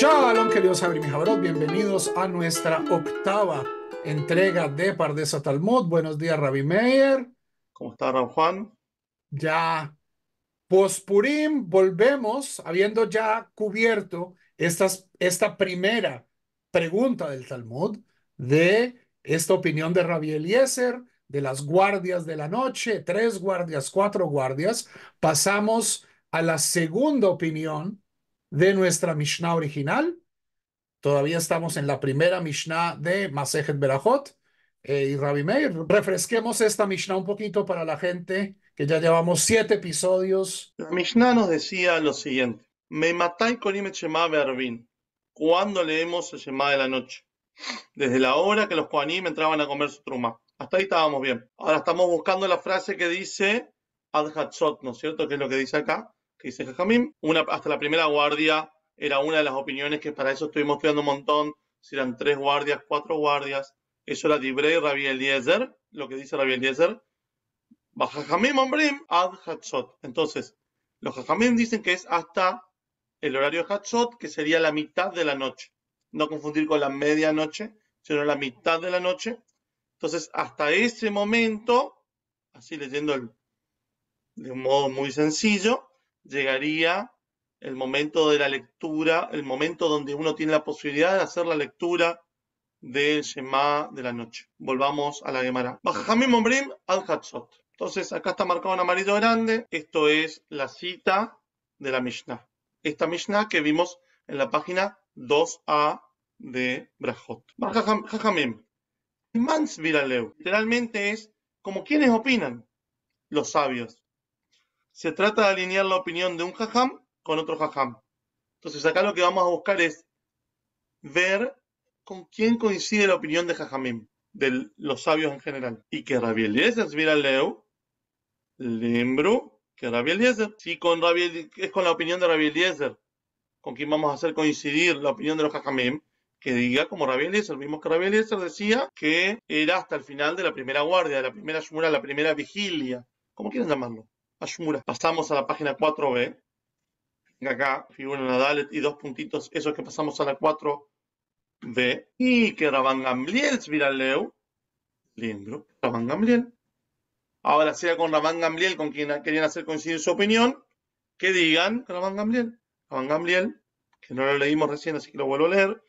Shalom, queridos abrimijabros, bienvenidos a nuestra octava entrega de Pardesa Talmud. Buenos días, Rabbi Meyer. ¿Cómo está, Ram Juan? Ya, pospurim, volvemos, habiendo ya cubierto estas, esta primera pregunta del Talmud de esta opinión de Rabbi Eliezer, de las guardias de la noche, tres guardias, cuatro guardias. Pasamos a la segunda opinión de nuestra Mishnah original. Todavía estamos en la primera Mishnah de Masejet Berajot eh, y Rabbi Meir. Refresquemos esta Mishnah un poquito para la gente que ya llevamos siete episodios. La Mishnah nos decía lo siguiente: Me matai kolim Shema Bearbin. Cuando leemos el Shema de la noche? Desde la hora que los Koanim entraban a comer su truma. Hasta ahí estábamos bien. Ahora estamos buscando la frase que dice Ad Hatzot, ¿no es cierto? Que es lo que dice acá que dice Jajamim, hasta la primera guardia era una de las opiniones que para eso estuvimos estudiando un montón, si eran tres guardias, cuatro guardias, eso era Dibrei Rabbi Eliezer, lo que dice Rabbi Eliezer, Bajajamim Ombrim ad Hatzot. Entonces, los Jajamim dicen que es hasta el horario Hatzot, que sería la mitad de la noche. No confundir con la medianoche, sino la mitad de la noche. Entonces, hasta ese momento, así leyendo de un modo muy sencillo, llegaría el momento de la lectura, el momento donde uno tiene la posibilidad de hacer la lectura del Shema de la noche. Volvamos a la Gemara. Bajamim Ombrim al Entonces, acá está marcado en amarillo grande. Esto es la cita de la Mishnah. Esta Mishnah que vimos en la página 2a de Brajot. Literalmente es como quienes opinan, los sabios se trata de alinear la opinión de un jajam con otro jajam. Entonces acá lo que vamos a buscar es ver con quién coincide la opinión de jajamim, de los sabios en general. Y que Rabbi Eliezer mira leo, lembro que Rabbi Eliezer. Si con es con la opinión de Rabbi Eliezer, con quién vamos a hacer coincidir la opinión de los jajamim, que diga como Rabbi Eliezer. Vimos que Rabbi Eliezer decía que era hasta el final de la primera guardia, de la primera shumura, la primera vigilia, como quieren llamarlo. Pasamos a la página 4b. Acá figura la Dalet y dos puntitos, eso es que pasamos a la 4b. Y que Rabban Gamliel viraleu Lindro, Rabban Gamliel. Ahora sea con Rabban Gamliel, con quien querían hacer coincidir su opinión, que digan que Gamliel. Rabban que no lo leímos recién, así que lo vuelvo a leer,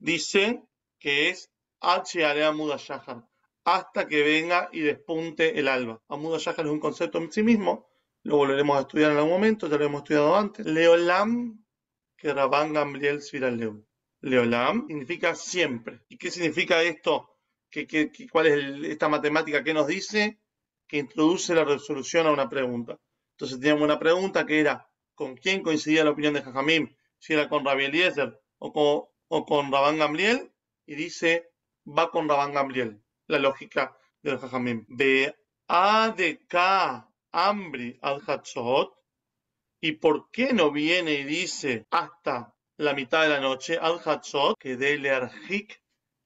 dice que es H. Amuda hasta que venga y despunte el alba. Amuda Shahar es un concepto en sí mismo, lo volveremos a estudiar en algún momento, ya lo hemos estudiado antes. Leolam, que Rabban Gamliel Leo Leolam significa siempre. ¿Y qué significa esto? ¿Qué, qué, cuál es esta matemática que nos dice? Que introduce la resolución a una pregunta. Entonces teníamos una pregunta que era, ¿con quién coincidía la opinión de Jajamim? Si era con Rabbi Eliezer o con, o con Gamliel. Y dice, va con Rabban Gamliel. La lógica de Jajamim. B. A de K hambre al Hatzot? ¿Y por qué no viene y dice hasta la mitad de la noche al Hatzot que dele arjik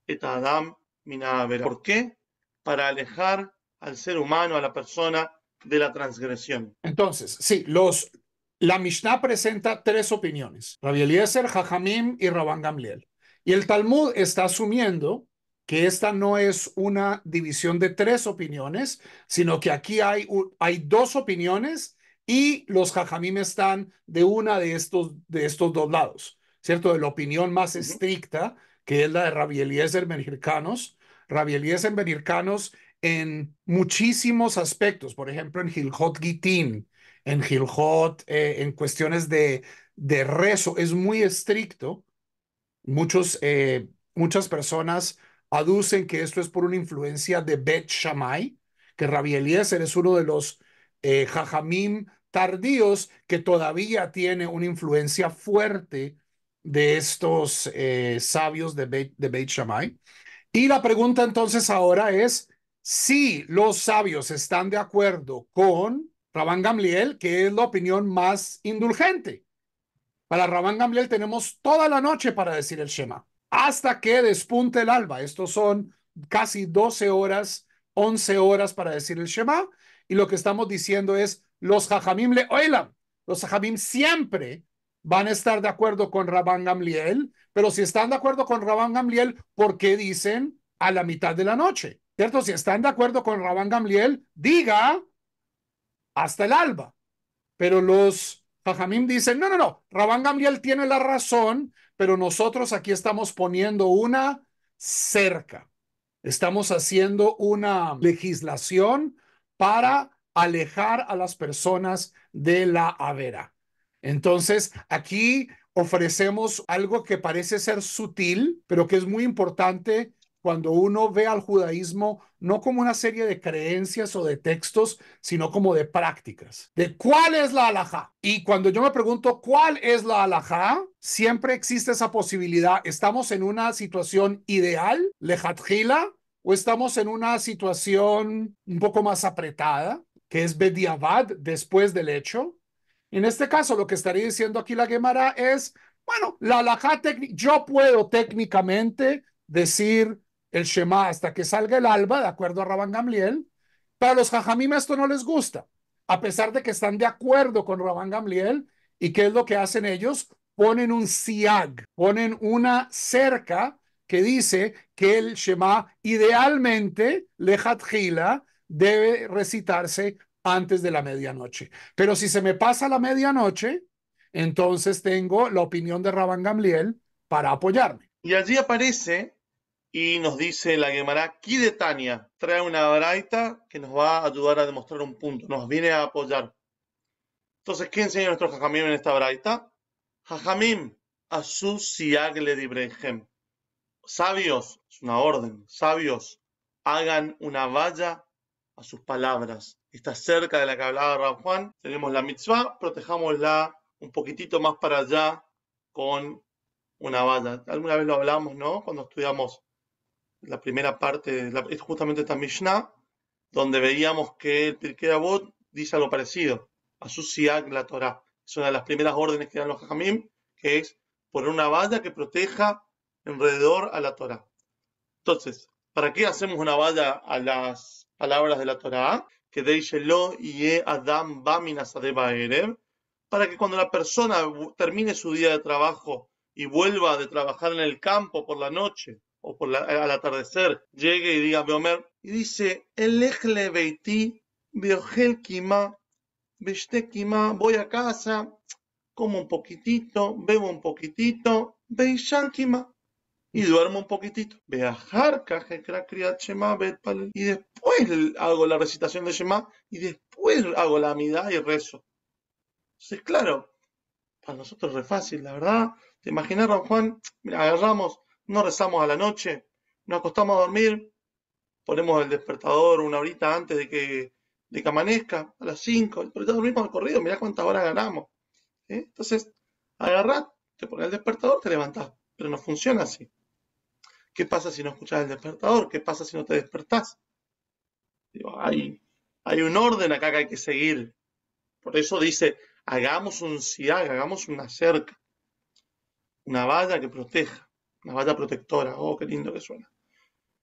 et adam minavera? ¿Por qué? Para alejar al ser humano, a la persona de la transgresión. Entonces, sí, los, la Mishnah presenta tres opiniones: Rabbi Eliezer, Jajamim y Rabban Gamliel. Y el Talmud está asumiendo que esta no es una división de tres opiniones, sino que aquí hay, hay dos opiniones y los jajamim están de una de estos, de estos dos lados, ¿cierto? De la opinión más estricta, que es la de Rabbi Eliezer Benircanos. Rabbi en muchísimos aspectos, por ejemplo, en Gilhot Gitin, en Gilhot, eh, en cuestiones de, de rezo, es muy estricto. Muchos, eh, muchas personas aducen que esto es por una influencia de Bet Shammai, que Rabbi Eliezer es uno de los eh, jajamim tardíos que todavía tiene una influencia fuerte de estos eh, sabios de Beit, de Shammai. Y la pregunta entonces ahora es si los sabios están de acuerdo con Rabban Gamliel, que es la opinión más indulgente. Para Rabban Gamliel tenemos toda la noche para decir el Shema hasta que despunte el alba. Estos son casi 12 horas, 11 horas para decir el Shema. Y lo que estamos diciendo es, los hajamim le oigan. Los Jajamim siempre van a estar de acuerdo con Rabán Gamliel, pero si están de acuerdo con Rabán Gamliel, ¿por qué dicen a la mitad de la noche? ¿Cierto? Si están de acuerdo con Rabán Gamliel, diga hasta el alba. Pero los hajamim dicen, no, no, no, Rabán Gamliel tiene la razón, pero nosotros aquí estamos poniendo una cerca. Estamos haciendo una legislación para alejar a las personas de la avera. Entonces, aquí ofrecemos algo que parece ser sutil, pero que es muy importante cuando uno ve al judaísmo no como una serie de creencias o de textos, sino como de prácticas, de cuál es la alajá. Y cuando yo me pregunto cuál es la alajá, siempre existe esa posibilidad. ¿Estamos en una situación ideal, lejatjila, o estamos en una situación un poco más apretada, que es bediabad, después del hecho? En este caso, lo que estaría diciendo aquí la Gemara es, bueno, la alajá, yo puedo técnicamente decir el Shema hasta que salga el alba, de acuerdo a Rabban Gamliel. Para los Jajamim esto no les gusta, a pesar de que están de acuerdo con Rabban Gamliel. ¿Y qué es lo que hacen ellos? Ponen un siag, ponen una cerca que dice que el Shema idealmente, gila debe recitarse antes de la medianoche. Pero si se me pasa la medianoche, entonces tengo la opinión de Rabban Gamliel para apoyarme. Y allí aparece y nos dice la Gemara Kidetania, trae una braita que nos va a ayudar a demostrar un punto, nos viene a apoyar. Entonces, ¿qué enseña nuestro Jajamim en esta braita? Jajamim, Asu Siagle Ibrahim. Sabios, es una orden, sabios, hagan una valla a sus palabras. Está cerca de la que hablaba Juan. Tenemos la mitzvah, protejámosla un poquitito más para allá con una valla. Alguna vez lo hablamos, ¿no? Cuando estudiamos la primera parte, es justamente esta Mishnah, donde veíamos que el Pirkei Avot dice algo parecido, asociar la Torah. Es una de las primeras órdenes que dan los Jamim, que es poner una valla que proteja alrededor a la Torah. Entonces, ¿para qué hacemos una valla a las palabras de la Torah? Que lo y Adam para que cuando la persona termine su día de trabajo y vuelva de trabajar en el campo por la noche o al atardecer, llegue y diga Beomer, y dice, el voy a casa, como un poquitito, bebo un poquitito, beishan y duermo un poquitito. Beajar kriat shema, y después hago la recitación de Shema, y después hago la amidad y rezo. Entonces, claro, para nosotros es re fácil, la verdad. Te imaginas, Juan, agarramos no rezamos a la noche, nos acostamos a dormir, ponemos el despertador una horita antes de que, de que amanezca, a las 5, pero ya dormimos al corrido, mirá cuántas horas ganamos. ¿eh? Entonces, agarrás, te pones el despertador, te levantás, pero no funciona así. ¿Qué pasa si no escuchas el despertador? ¿Qué pasa si no te despertás? hay, hay un orden acá que hay que seguir. Por eso dice, hagamos un SIAG, hagamos una cerca, una valla que proteja la bata protectora, oh, qué lindo que suena.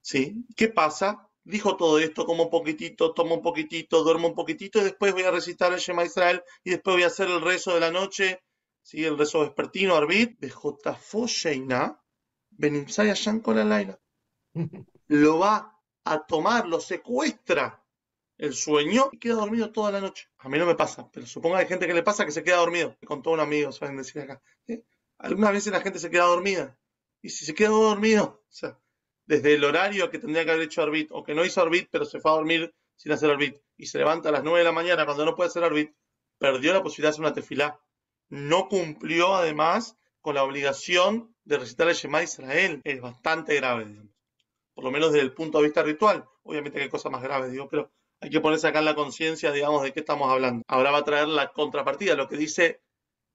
¿Sí? ¿Qué pasa? Dijo todo esto, como un poquitito, tomo un poquitito, duermo un poquitito, y después voy a recitar el Shema Israel, y después voy a hacer el rezo de la noche, El rezo vespertino, Arbit, Bejotafo Sheina, con la Lo va a tomar, lo secuestra el sueño y queda dormido toda la noche. A mí no me pasa, pero supongo que hay gente que le pasa que se queda dormido. Me contó un amigo, saben decir acá. ¿eh? ¿alguna vez la gente se queda dormida y si se quedó dormido, o sea, desde el horario que tendría que haber hecho Arbit, o que no hizo Arbit, pero se fue a dormir sin hacer Arbit, y se levanta a las 9 de la mañana cuando no puede hacer Arbit, perdió la posibilidad de hacer una tefilá. No cumplió además con la obligación de recitar el Shema Israel. Es bastante grave, digamos. Por lo menos desde el punto de vista ritual. Obviamente que hay cosas más graves, digo, pero hay que ponerse acá en la conciencia, digamos, de qué estamos hablando. Ahora va a traer la contrapartida, lo que dice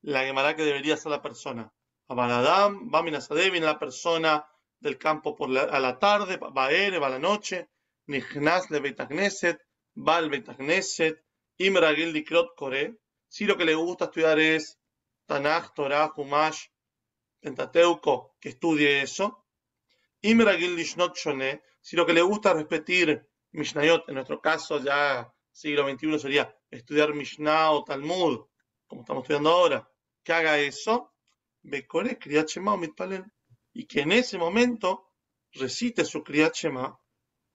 la Gemara que debería ser la persona. Abanadam, viene la persona del campo por la, a la tarde, Ere va a la noche, Nihnas le Betagneset, Bal Betagneset, Imragil Dikrot Kore. Si lo que le gusta estudiar es Tanaj, Torah, Humash, Pentateuco, que estudie eso. Imragil Lishnot Shone. Si lo que le gusta repetir Mishnayot, en nuestro caso ya siglo XXI sería estudiar Mishnah o Talmud, como estamos estudiando ahora, que haga eso. Bekore o Mitpalel. Y que en ese momento recite su Kriyat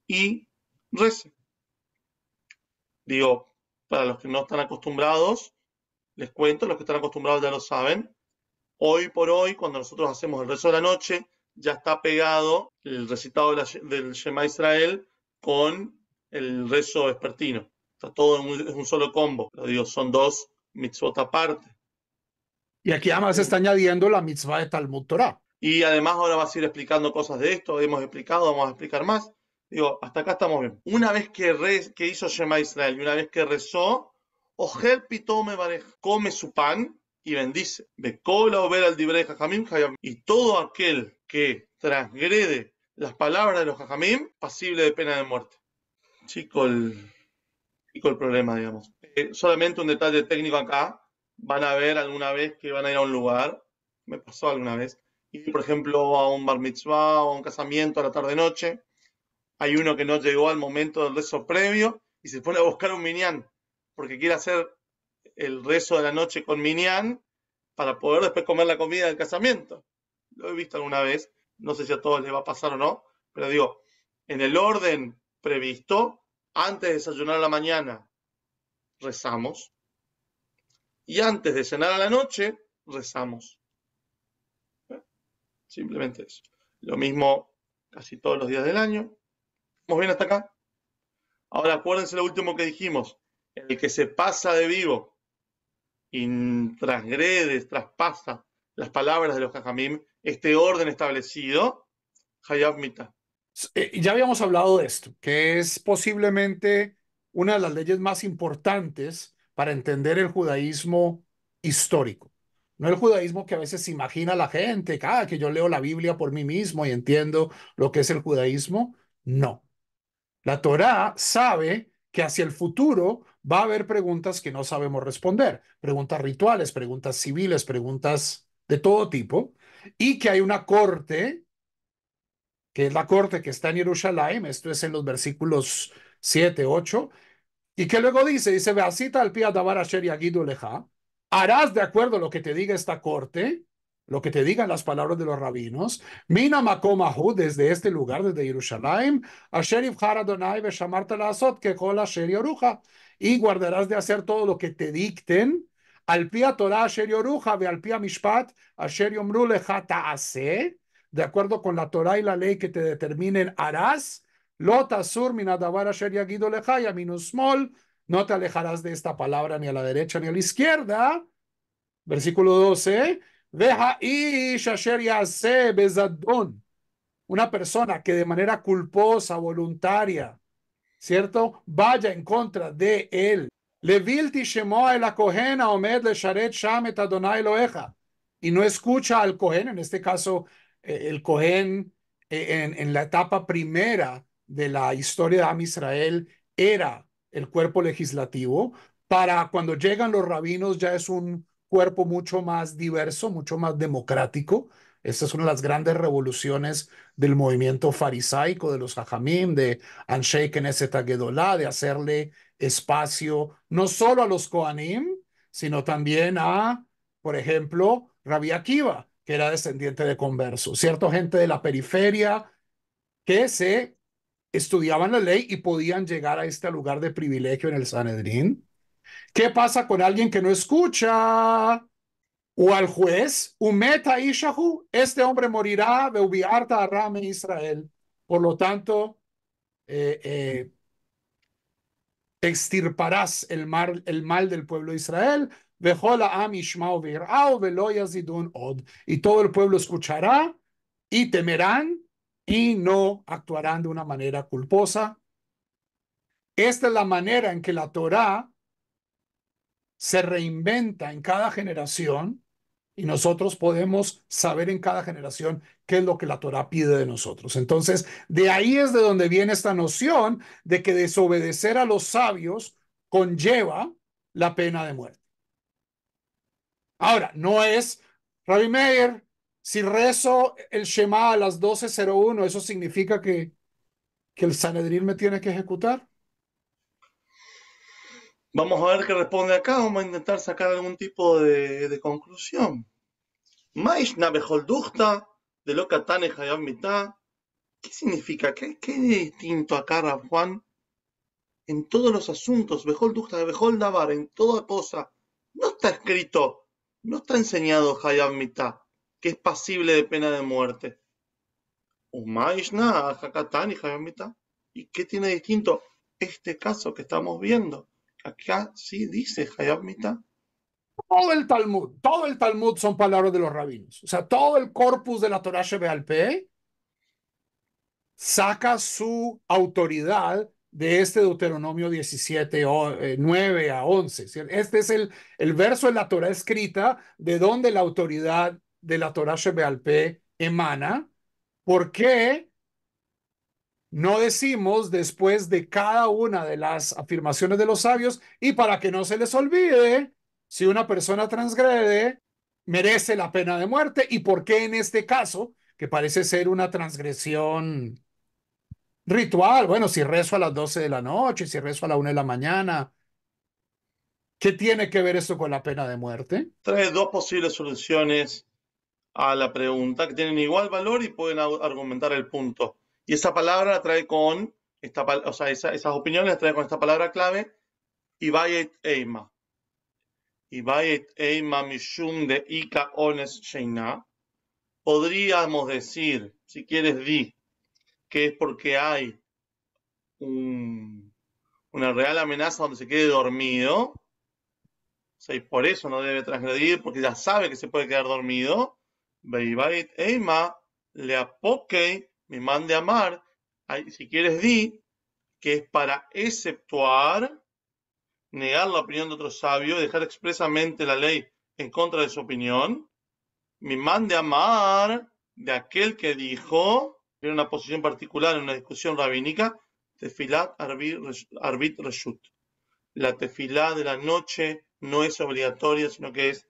y rece. Digo, para los que no están acostumbrados, les cuento, los que están acostumbrados ya lo saben. Hoy por hoy, cuando nosotros hacemos el rezo de la noche, ya está pegado el recitado del Shema Israel con el rezo vespertino. Está todo en un, es un solo combo. digo, son dos mitzvot aparte. Y aquí además se está añadiendo la mitzvah de Talmud Torah. Y además ahora vas a ir explicando cosas de esto, hemos explicado, vamos a explicar más. Digo, hasta acá estamos bien. Una vez que, que hizo Shema Israel y una vez que rezó, Ojer Pitome Barej come su pan y bendice. Becola ver al de Jajamim Y todo aquel que transgrede las palabras de los Jajamim, pasible de pena de muerte. Chico el, el problema, digamos. Eh, solamente un detalle técnico acá van a ver alguna vez que van a ir a un lugar, me pasó alguna vez, y por ejemplo a un bar mitzvah o a un casamiento a la tarde-noche, hay uno que no llegó al momento del rezo previo y se pone a buscar un minián, porque quiere hacer el rezo de la noche con minián para poder después comer la comida del casamiento. Lo he visto alguna vez, no sé si a todos les va a pasar o no, pero digo, en el orden previsto, antes de desayunar a la mañana, rezamos, y antes de cenar a la noche rezamos. ¿Eh? Simplemente eso. Lo mismo casi todos los días del año. ¿Vamos bien hasta acá? Ahora acuérdense lo último que dijimos. El que se pasa de vivo y transgrede, traspasa las palabras de los jajamim, este orden establecido, Hayab Mita. Eh, ya habíamos hablado de esto, que es posiblemente una de las leyes más importantes para entender el judaísmo histórico. No el judaísmo que a veces imagina la gente, ah, que yo leo la Biblia por mí mismo y entiendo lo que es el judaísmo. No. La Torá sabe que hacia el futuro va a haber preguntas que no sabemos responder, preguntas rituales, preguntas civiles, preguntas de todo tipo, y que hay una corte, que es la corte que está en Jerusalén, esto es en los versículos 7, 8, ¿Y qué luego dice? Dice, Beasita al pie leja. Harás de acuerdo a lo que te diga esta corte, lo que te digan las palabras de los rabinos. Mina desde este lugar, desde Jerusalén, asher Haradonai beshamarta lazot la Oruja Y guardarás de hacer todo lo que te dicten. Al pia Torah sheri Oruja, ve al pia mishpat asher omru lecha ta'ase. De acuerdo con la Torah y la ley que te determinen, harás no te alejarás de esta palabra ni a la derecha ni a la izquierda. Versículo 12. Una persona que de manera culposa, voluntaria, ¿cierto? Vaya en contra de él. levilti el a Y no escucha al Cohen, en este caso, eh, el Cohen eh, en la etapa primera de la historia de Am Israel era el cuerpo legislativo. Para cuando llegan los rabinos ya es un cuerpo mucho más diverso, mucho más democrático. Esta es una de las grandes revoluciones del movimiento farisaico, de los hajamim, de anshei Knesset Agedolá, de hacerle espacio no solo a los koanim, sino también a, por ejemplo, Rabbi Akiva, que era descendiente de conversos, cierto gente de la periferia que se estudiaban la ley y podían llegar a este lugar de privilegio en el Sanedrín. ¿Qué pasa con alguien que no escucha? O al juez, Umeta Ishahu, este hombre morirá, Beubiarta Israel. Por lo tanto, eh, eh, extirparás el mal, el mal del pueblo de Israel. Y todo el pueblo escuchará y temerán y no actuarán de una manera culposa. Esta es la manera en que la Torá se reinventa en cada generación y nosotros podemos saber en cada generación qué es lo que la Torá pide de nosotros. Entonces, de ahí es de donde viene esta noción de que desobedecer a los sabios conlleva la pena de muerte. Ahora, no es Rabbi Meir, si rezo el Shema a las 12.01, ¿eso significa que, el Sanedrín me tiene que ejecutar? Vamos a ver qué responde acá, vamos a intentar sacar algún tipo de, de conclusión. de lo ¿Qué significa? ¿Qué, qué distinto acá, Rab Juan? En todos los asuntos, Bejol de en toda cosa. No está escrito, no está enseñado Hayab Mitah que es pasible de pena de muerte. ¿Y qué tiene distinto este caso que estamos viendo? Acá sí dice Hayamita. Todo el Talmud, todo el Talmud son palabras de los rabinos. O sea, todo el corpus de la Torah Shebealpe saca su autoridad de este Deuteronomio 17, 9 eh, a 11. Este es el, el verso de la Torah escrita de donde la autoridad de la Torah Shebealpe emana, ¿por qué no decimos después de cada una de las afirmaciones de los sabios y para que no se les olvide si una persona transgrede merece la pena de muerte y por qué en este caso que parece ser una transgresión ritual, bueno, si rezo a las 12 de la noche, si rezo a la 1 de la mañana, ¿qué tiene que ver esto con la pena de muerte? Tres, dos posibles soluciones a la pregunta, que tienen igual valor y pueden argumentar el punto. Y esa palabra trae con, esta, o sea, esas opiniones trae con esta palabra clave, Ibayet Eima. Ibayet Eima Mishum de Ika Ones Podríamos decir, si quieres di, que es porque hay una real amenaza donde se quede dormido. O sea, y por eso no debe transgredir, porque ya sabe que se puede quedar dormido. Beibait Eima, le apoque, me mande amar, si quieres di, que es para exceptuar, negar la opinión de otro sabio, dejar expresamente la ley en contra de su opinión, me mande amar de aquel que dijo, Tiene una posición particular en una discusión rabínica, tefilat arbit reshut. La tefilat de la noche no es obligatoria, sino que es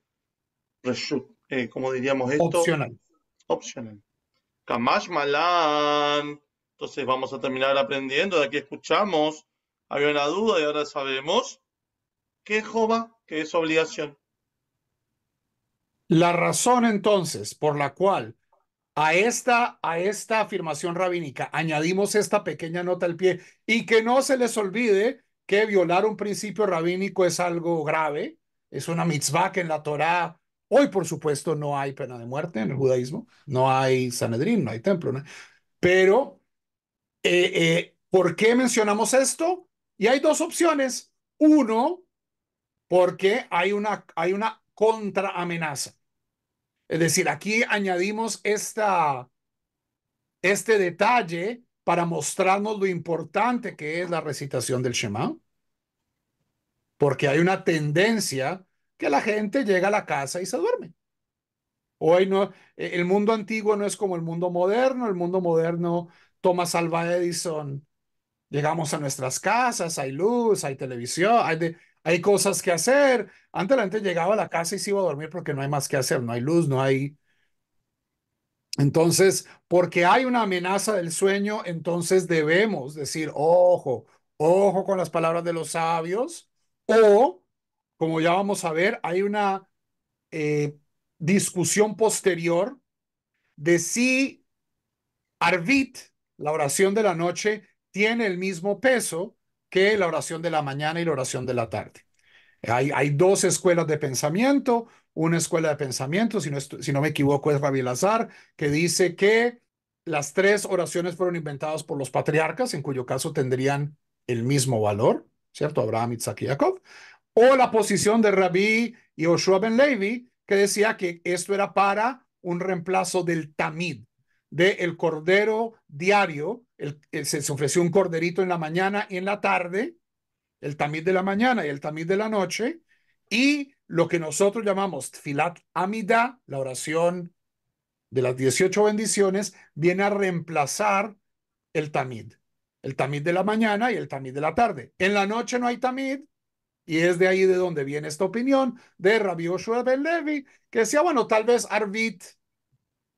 reshut como eh, ¿cómo diríamos esto? Opcional. Opcional. Kamash Malan. Entonces vamos a terminar aprendiendo. De aquí escuchamos. Había una duda y ahora sabemos es jova ¿Qué es obligación. La razón entonces por la cual a esta, a esta afirmación rabínica añadimos esta pequeña nota al pie y que no se les olvide que violar un principio rabínico es algo grave, es una mitzvah que en la Torah... Hoy, por supuesto, no hay pena de muerte en el judaísmo, no hay Sanedrín, no hay templo, ¿no? pero eh, eh, ¿por qué mencionamos esto? Y hay dos opciones. Uno, porque hay una, hay una contraamenaza. Es decir, aquí añadimos esta, este detalle para mostrarnos lo importante que es la recitación del Shema, porque hay una tendencia la gente llega a la casa y se duerme. Hoy no, eh, el mundo antiguo no es como el mundo moderno, el mundo moderno, toma salva Edison, llegamos a nuestras casas, hay luz, hay televisión, hay, hay cosas que hacer. Antes la gente llegaba a la casa y se iba a dormir porque no hay más que hacer, no hay luz, no hay... Entonces, porque hay una amenaza del sueño, entonces debemos decir, ojo, ojo con las palabras de los sabios, o como ya vamos a ver, hay una eh, discusión posterior de si Arvit, la oración de la noche, tiene el mismo peso que la oración de la mañana y la oración de la tarde. Hay, dos escuelas de pensamiento. Una escuela de pensamiento, si no, si no me equivoco, es Rabbi Lazar, que dice que las tres oraciones fueron inventadas por los patriarcas, en cuyo caso tendrían el mismo valor, ¿cierto? Abraham, Isaac y Jacob o la posición de Rabí y Ben Levi, que decía que esto era para un reemplazo del tamid, del el cordero diario. se ofreció un corderito en la mañana y en la tarde, el tamid de la mañana y el tamid de la noche, y lo que nosotros llamamos filat amida, la oración de las 18 bendiciones, viene a reemplazar el tamid. El tamid de la mañana y el tamid de la tarde. En la noche no hay tamid, y es de ahí de donde viene esta opinión de Rabbi Oshua Ben Levi, que decía, bueno, tal vez Arbit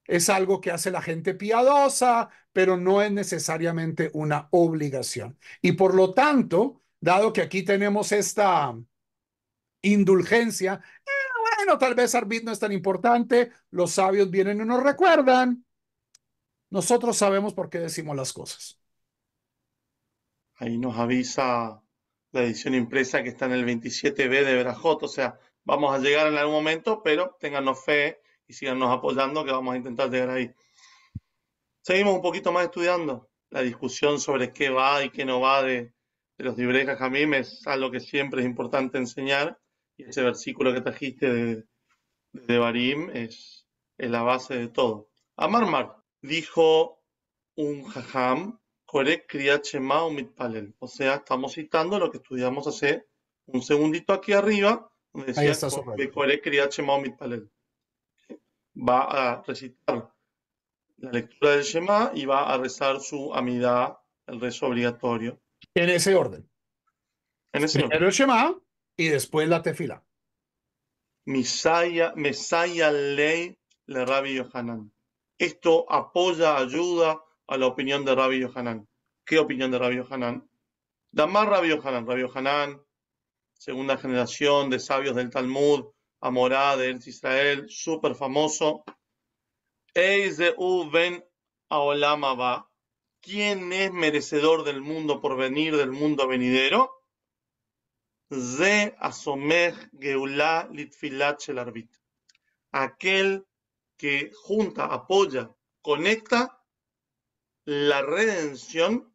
es algo que hace la gente piadosa, pero no es necesariamente una obligación. Y por lo tanto, dado que aquí tenemos esta indulgencia, ah, bueno, tal vez Arbit no es tan importante, los sabios vienen y nos recuerdan. Nosotros sabemos por qué decimos las cosas. Ahí nos avisa la edición impresa que está en el 27B de Brajot. O sea, vamos a llegar en algún momento, pero téngannos fe y síganos apoyando que vamos a intentar llegar ahí. Seguimos un poquito más estudiando la discusión sobre qué va y qué no va de, de los librejas mí es algo que siempre es importante enseñar. Y ese versículo que trajiste de, de Barim es, la base de todo. Amarmar dijo un jajam o sea, estamos citando lo que estudiamos hace un segundito aquí arriba, donde decía Ahí Va a recitar la lectura del Shema y va a rezar su amidad, el rezo obligatorio. En ese orden. En ese Primero el Shema y después la tefila. Mesaya Ley, le Rabbi Yohanan. Esto apoya, ayuda a la opinión de Rabbi Yohanan. ¿Qué opinión de Rabbi Yohanan? Damar Rabbi Yohanan. Rabbi Yohanan, segunda generación de sabios del Talmud, Amorá de Israel, súper famoso. Eiseu ben Aolamaba. ¿Quién es merecedor del mundo por venir, del mundo venidero? Ze asomej Geulá Litfilat Arbit. Aquel que junta, apoya, conecta la redención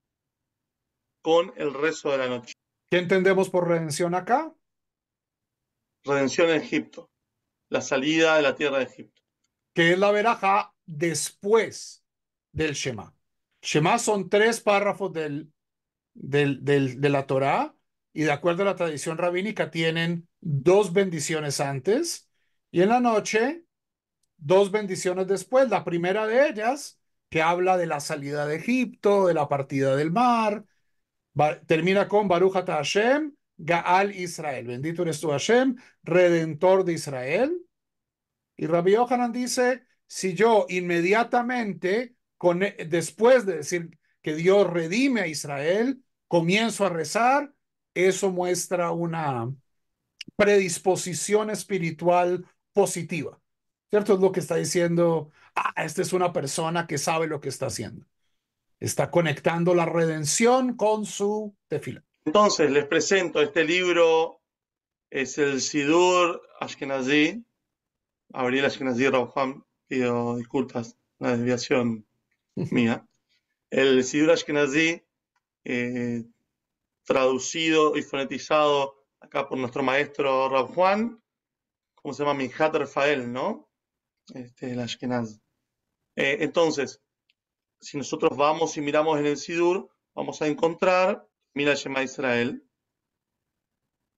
con el resto de la noche. ¿Qué entendemos por redención acá? Redención en Egipto, la salida de la tierra de Egipto. Que es la veraja después del Shema. Shema son tres párrafos del, de la Torá y de acuerdo a la tradición rabínica tienen dos bendiciones antes y en la noche dos bendiciones después. La primera de ellas que habla de la salida de Egipto, de la partida del mar. termina con Baruch Hashem, Gaal Israel. Bendito eres tú Hashem, redentor de Israel. Y Rabbi Yohanan dice, si yo inmediatamente, eh, después de decir que Dios redime a Israel, comienzo a rezar, eso muestra una predisposición espiritual positiva. ¿Cierto? Es lo que está diciendo, ah, esta es una persona que sabe lo que está haciendo. Está conectando la redención con su tefila. Entonces, les presento este libro, es el Sidur Ashkenazi, Abril Ashkenazi Juan, pido disculpas, la desviación mía. El Sidur Ashkenazi, eh, traducido y fonetizado acá por nuestro maestro Raúl. Juan, ¿cómo se llama? Hat Rafael, ¿no? Este, el eh, entonces, si nosotros vamos y miramos en el Sidur, vamos a encontrar, mira Shema Israel,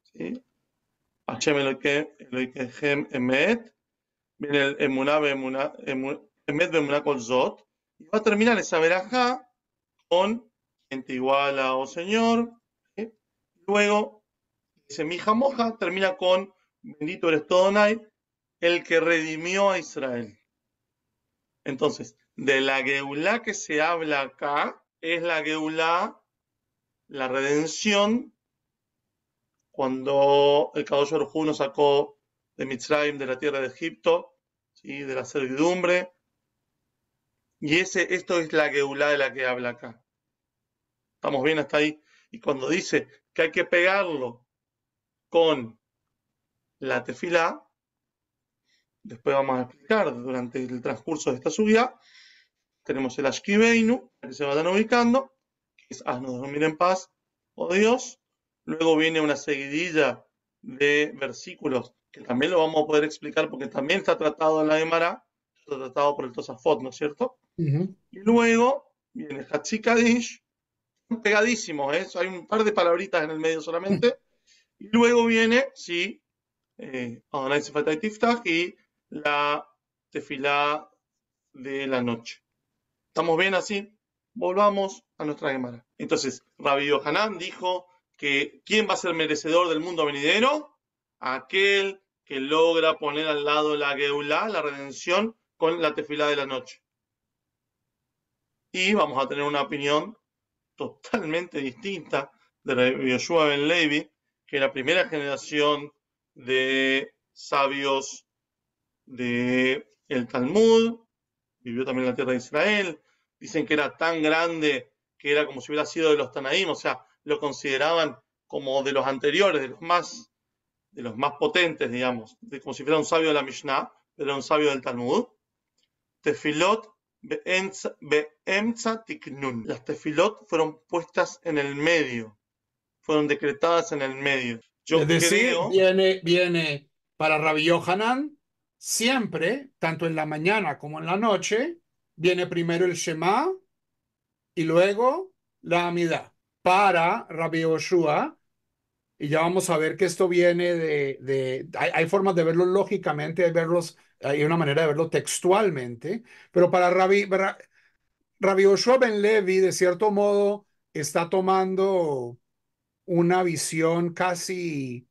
¿sí? Hashem Emet, viene el Emuná Emet y va a terminar esa veraja con gente te iguala, oh Señor, luego dice Mija Moja, termina con bendito eres todo night, el que redimió a Israel. Entonces, de la Geulá que se habla acá, es la Geulá, la redención, cuando el Kadosh Orjú nos sacó de Mitzrayim, de la tierra de Egipto, ¿sí? de la servidumbre. Y ese, esto es la Geulá de la que habla acá. ¿Estamos bien hasta ahí? Y cuando dice que hay que pegarlo con la tefilá, después vamos a explicar durante el transcurso de esta subida, tenemos el Ashkibeinu, que se van ubicando, que es Haznos dormir en paz, oh Dios. Luego viene una seguidilla de versículos que también lo vamos a poder explicar porque también está tratado en la Emara está tratado por el Tosafot, ¿no es cierto? Y luego viene Hachikadish, pegadísimo, ¿eh? hay un par de palabritas en el medio solamente. Y luego viene, sí, eh, Adonai eh, y la tefilá de la noche. ¿Estamos bien así? Volvamos a nuestra Gemara. Entonces, Rabbi Yohanan dijo que ¿quién va a ser merecedor del mundo venidero? Aquel que logra poner al lado la Geulá, la redención, con la tefilá de la noche. Y vamos a tener una opinión totalmente distinta de Rabbi Yoshua Ben Levi, que la primera generación de sabios de el Talmud, vivió también en la tierra de Israel, dicen que era tan grande que era como si hubiera sido de los Tanaim, o sea, lo consideraban como de los anteriores, de los más, de los más potentes, digamos, de, como si fuera un sabio de la Mishnah, pero un sabio del Talmud. Tefilot beemza tiknun. Las tefilot fueron puestas en el medio, fueron decretadas en el medio. Yo es viene, viene para Rabbi Yohanan siempre, tanto en la mañana como en la noche, viene primero el Shema y luego la amida Para Rabbi Oshua. y ya vamos a ver que esto viene de, hay, formas de verlo lógicamente, hay, hay una manera de verlo textualmente, pero para Rabbi, Rabbi Yoshua Ben Levi, de cierto modo, está tomando una visión casi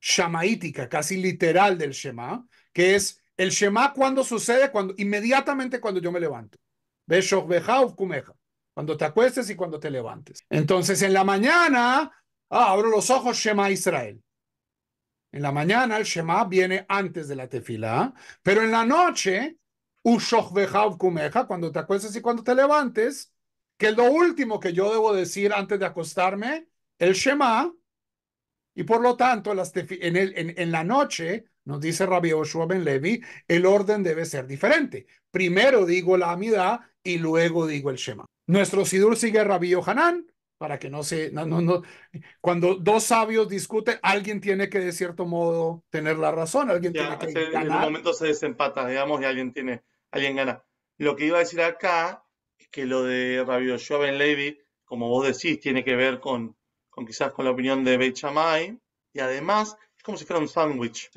shamaítica, casi literal del Shema, que es el Shema cuando sucede, cuando, inmediatamente cuando yo me levanto. Cuando te acuestes y cuando te levantes. Entonces en la mañana, ah, abro los ojos, Shema Israel. En la mañana el Shema viene antes de la tefila pero en la noche, cuando te acuestes y cuando te levantes, que es lo último que yo debo decir antes de acostarme, el Shema, y por lo tanto en, la noche nos dice Rabbi Oshua Ben Levi, el orden debe ser diferente. Primero digo la Amidad y luego digo el Shema. Nuestro Sidur sigue Rabbi Yohanan, para que no se, cuando dos sabios discuten, alguien tiene que de cierto modo tener la razón, alguien tiene que En un momento se desempata, digamos, y alguien tiene, alguien gana. Lo que iba a decir acá es que lo de Rabbi Joshua Ben Levi, como vos decís, tiene que ver con, quizás con la opinión de bechamay y además es como si fuera un sándwich.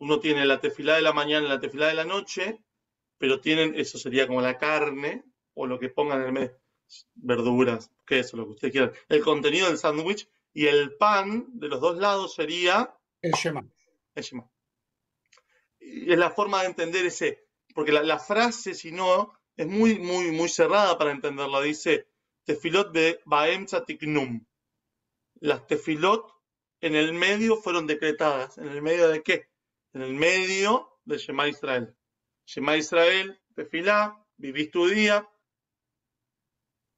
Uno tiene la tefilá de la mañana y la tefilá de la noche, pero tienen, eso sería como la carne o lo que pongan en el mes, verduras, queso, lo que ustedes quieran. El contenido del sándwich y el pan de los dos lados sería... El shema. El shema. Y es la forma de entender ese, porque la, frase, si no, es muy, muy, muy cerrada para entenderla. Dice, tefilot de Baemza Tiknum. Las tefilot en el medio fueron decretadas. ¿En el medio de qué? En el medio de Shema Israel. Shema Israel, tefilá, vivís tu día.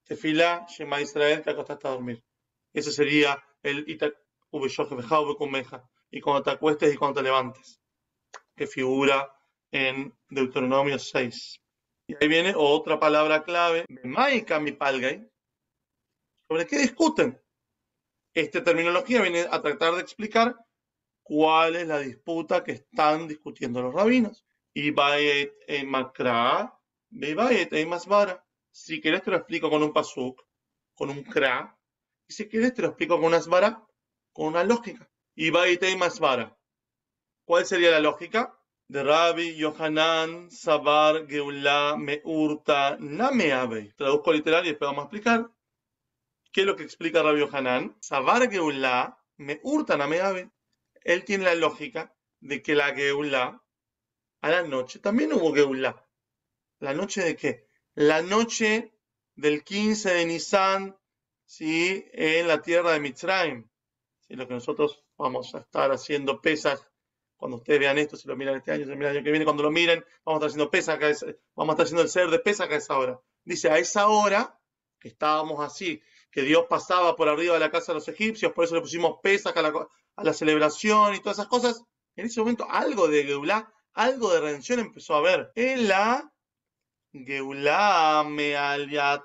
Tefilá, Shema Israel, te acostaste a dormir. Ese sería el Itak y cuando te acuestes y cuando te levantes, que figura en Deuteronomio 6. Y ahí viene otra palabra clave, Maika mi palgay. ¿Sobre qué discuten? Esta terminología viene a tratar de explicar cuál es la disputa que están discutiendo los rabinos. Y e Makra, Baet e Masbara. Si quieres te lo explico con un pasuk, con un kra. Y si quieres te lo explico con una vara, con una lógica. Y Baet e Masbara. ¿Cuál sería la lógica? de Rabbi Yohanan Sabar Geulah Meurta Nameave. Traduzco literal y después vamos a explicar. ¿Qué es lo que explica Rabio Hanan? Sabar Geulah me hurtan a Meave. Él tiene la lógica de que la Geulah a la noche también hubo Geulah. ¿La noche de qué? La noche del 15 de Nisan, ¿sí? en la tierra de Mitzrayim. ¿Sí? Lo que nosotros vamos a estar haciendo pesas cuando ustedes vean esto, si lo miran este año, si lo miran el año que viene, cuando lo miren, vamos a estar haciendo pesas, vamos a estar haciendo el ser de pesas a esa hora. Dice, a esa hora que estábamos así, que Dios pasaba por arriba de la casa de los egipcios, por eso le pusimos pesas a la, celebración y todas esas cosas. En ese momento algo de Geulá, algo de redención empezó a ver. En la Geulá me aliatá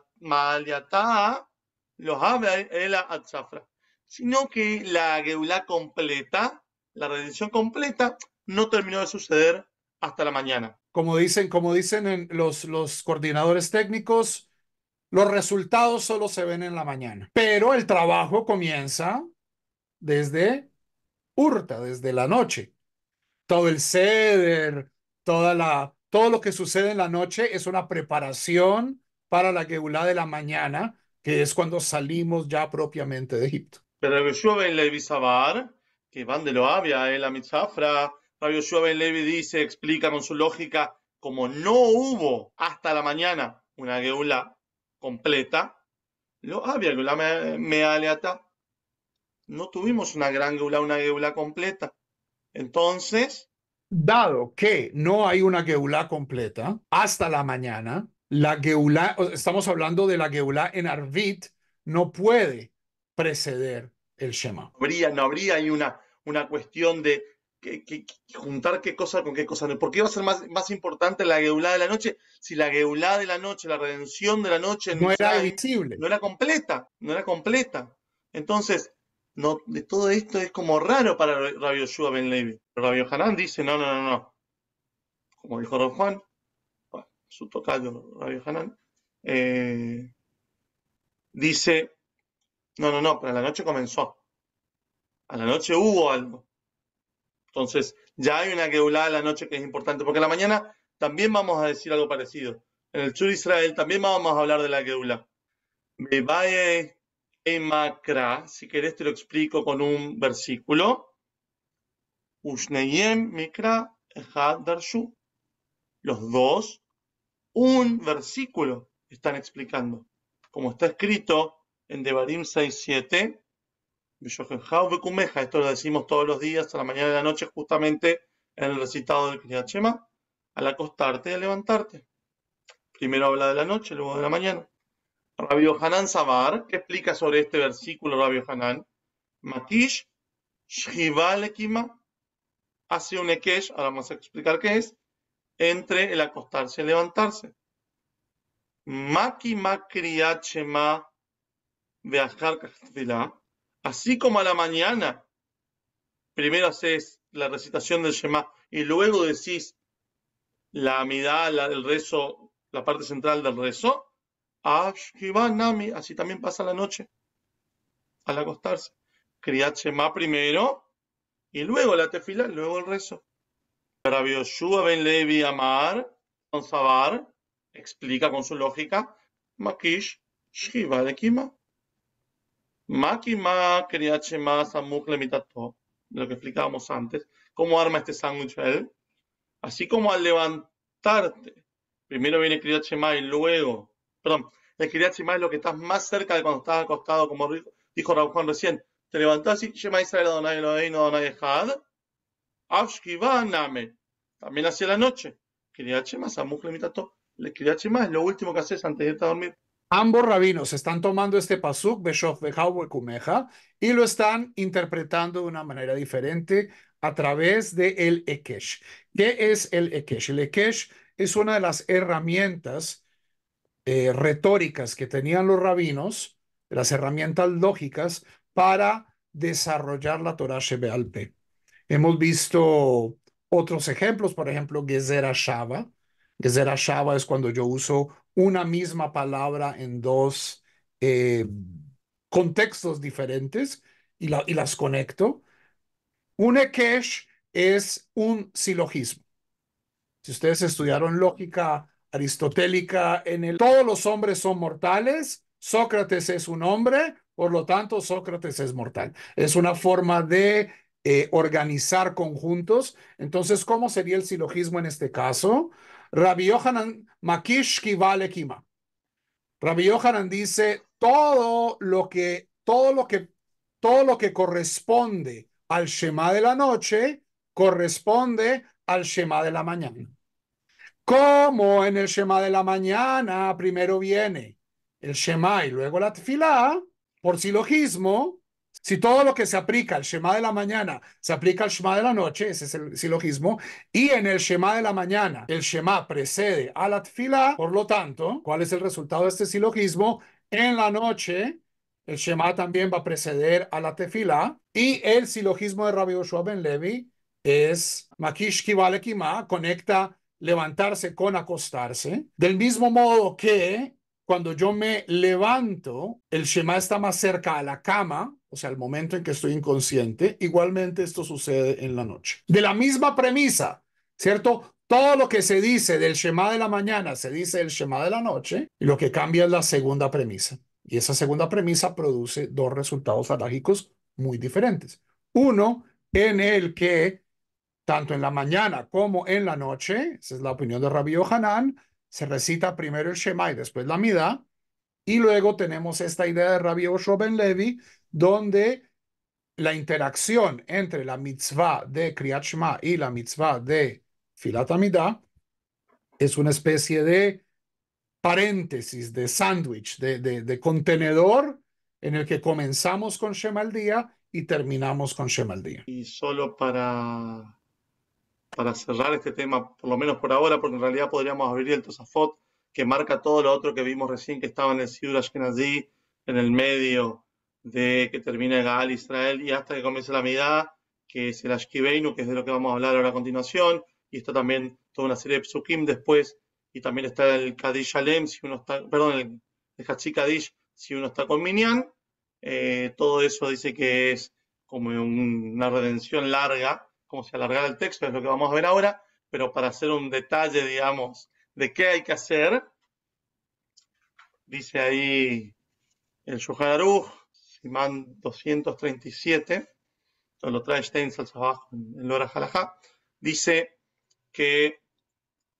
los habla el atzafra, sino que la Geulá completa, la redención completa, no terminó de suceder hasta la mañana. Como dicen, como dicen los coordinadores técnicos, los resultados solo se ven en la mañana, pero el trabajo comienza desde Urta, desde la noche. Todo el ceder, toda la, todo lo que sucede en la noche es una preparación para la Geulá de la mañana, que es cuando salimos ya propiamente de Egipto. Pero Ben Levi Sabar, que van de lo en eh, la Mitzafra, Rabbi Ben Levi dice, explica con su lógica, como no hubo hasta la mañana una Geulá, completa, lo ah, No tuvimos una gran Geulá, una Geulá completa. Entonces. Dado que no hay una Geulá completa hasta la mañana, la Geulá, estamos hablando de la Geulá en Arvit, no puede preceder el Shema. Habría, no habría hay una, una cuestión de que, juntar qué cosa con qué cosa. ¿Por qué iba a ser más, importante la geulá de la noche si la geulá de la noche, la redención de la noche no, era visible? No era completa, no era completa. Entonces, no, de todo esto es como raro para Rabio Yoshua Ben Levi. Pero Hanan dice, no, no, no, no. Como dijo Don Juan, su total Rabio Hanan, eh, dice, no, no, no, pero la noche comenzó. A la noche hubo algo. Entonces, ya hay una geulá a la noche que es importante, porque en la mañana también vamos a decir algo parecido. En el de Israel también vamos a hablar de la geulá. Bebaye emakra, si querés te lo explico con un versículo. Ushneyem mikra hadarshu, Los dos, un versículo están explicando. Como está escrito en Devarim 6.7, esto lo decimos todos los días a la mañana y a la noche, justamente en el recitado del Kriyat al acostarte y al levantarte. Primero habla de la noche, luego de la mañana. Rabio Hanan Sabar, que explica sobre este versículo Rabio Hanan, Matish Shivalekima hace un ekesh, ahora vamos a explicar qué es, entre el acostarse y el levantarse. Makima Kriyat Shema Kastila Así como a la mañana, primero haces la recitación del Shema y luego decís la amidad, la, el rezo, la parte central del rezo, así también pasa la noche al acostarse. Criat Shema primero y luego la tefila, luego el rezo. ben Levi Amar, Sabar, explica con su lógica, Makish, Shiva Kima. Makima quería más Samuk lo que explicábamos antes, cómo arma este sándwich Así como al levantarte, primero viene Kriachema y luego, perdón, el Kriachema es lo que estás más cerca de cuando estás acostado, como dijo Raúl Juan recién. Te levantas y Shema Israel Adonai También hacia la noche. Kriachema, El es lo último que haces antes de irte a dormir. Ambos rabinos están tomando este pasuk, Beshof Behau Kumeja, y lo están interpretando de una manera diferente a través de el Ekesh. ¿Qué es el Ekesh? El Ekesh es una de las herramientas eh, retóricas que tenían los rabinos, las herramientas lógicas para desarrollar la Torah Shebealpe. Hemos visto otros ejemplos, por ejemplo, Gezer Shava. es cuando yo uso una misma palabra en dos eh, contextos diferentes y, las conecto. Un ekesh es un silogismo. Si ustedes estudiaron lógica aristotélica en el todos los hombres son mortales, Sócrates es un hombre, por lo tanto Sócrates es mortal. Es una forma de eh, organizar conjuntos. Entonces, ¿cómo sería el silogismo en este caso? Rabbi Yohanan Makishki vale Kima. Rabbi Yohanan dice todo lo que todo lo que todo lo que corresponde al Shema de la noche corresponde al Shema de la mañana. Como en el Shema de la mañana primero viene el Shema y luego la tefilá, por silogismo, si todo lo que se aplica al Shema de la mañana se aplica al Shema de la noche, ese es el silogismo, y en el Shema de la mañana el Shema precede a la tefilá, por lo tanto, ¿cuál es el resultado de este silogismo? En la noche el Shema también va a preceder a la tefilá y el silogismo de Rabbi Joshua Ben Levi es Makish conecta levantarse con acostarse. Del mismo modo que cuando yo me levanto, el Shema está más cerca a la cama o sea, el momento en que estoy inconsciente, igualmente esto sucede en la noche. De la misma premisa, ¿cierto? Todo lo que se dice del Shema de la mañana se dice del Shema de la noche y lo que cambia es la segunda premisa. Y esa segunda premisa produce dos resultados alágicos muy diferentes. Uno, en el que tanto en la mañana como en la noche, esa es la opinión de Rabbi Yohanan, se recita primero el Shema y después la Midah. Y luego tenemos esta idea de Rabbi Yohanan, Ben Levi donde la interacción entre la mitzvah de Kriyat y la mitzvah de Filat es una especie de paréntesis, de sándwich, de, contenedor en el que comenzamos con Shema al día y terminamos con Shema al día. Y solo para, para cerrar este tema, por lo menos por ahora, porque en realidad podríamos abrir el Tosafot, que marca todo lo otro que vimos recién que estaba en el Sidur Ashkenazi, en el medio, de que termine Gaal Israel y hasta que comience la medida, que es el Ashkibeinu, que es de lo que vamos a hablar ahora a continuación, y está también toda una serie de psukim después, y también está el Kadish Alem, si uno está, perdón, el, Hachi Kadish, si uno está con Minyan, eh, todo eso dice que es como una redención larga, como si alargara el texto, es lo que vamos a ver ahora, pero para hacer un detalle, digamos, de qué hay que hacer, dice ahí el Shuharuch. Simán 237, lo trae Stein, abajo en, Lora Jalajá, dice que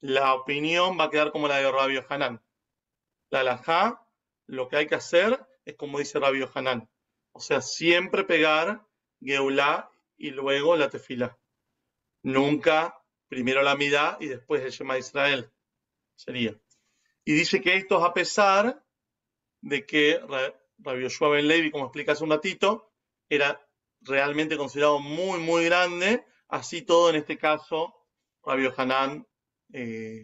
la opinión va a quedar como la de Rabio Hanan. La Jalajá, lo que hay que hacer es como dice Rabio Hanan. O sea, siempre pegar Geulá y luego la tefila. Nunca primero la midá y después el Shema Israel. Sería. Y dice que esto es a pesar de que Rabio Ben Levi, como explica hace un ratito, era realmente considerado muy, muy grande. Así todo, en este caso, Rabio Hanan eh,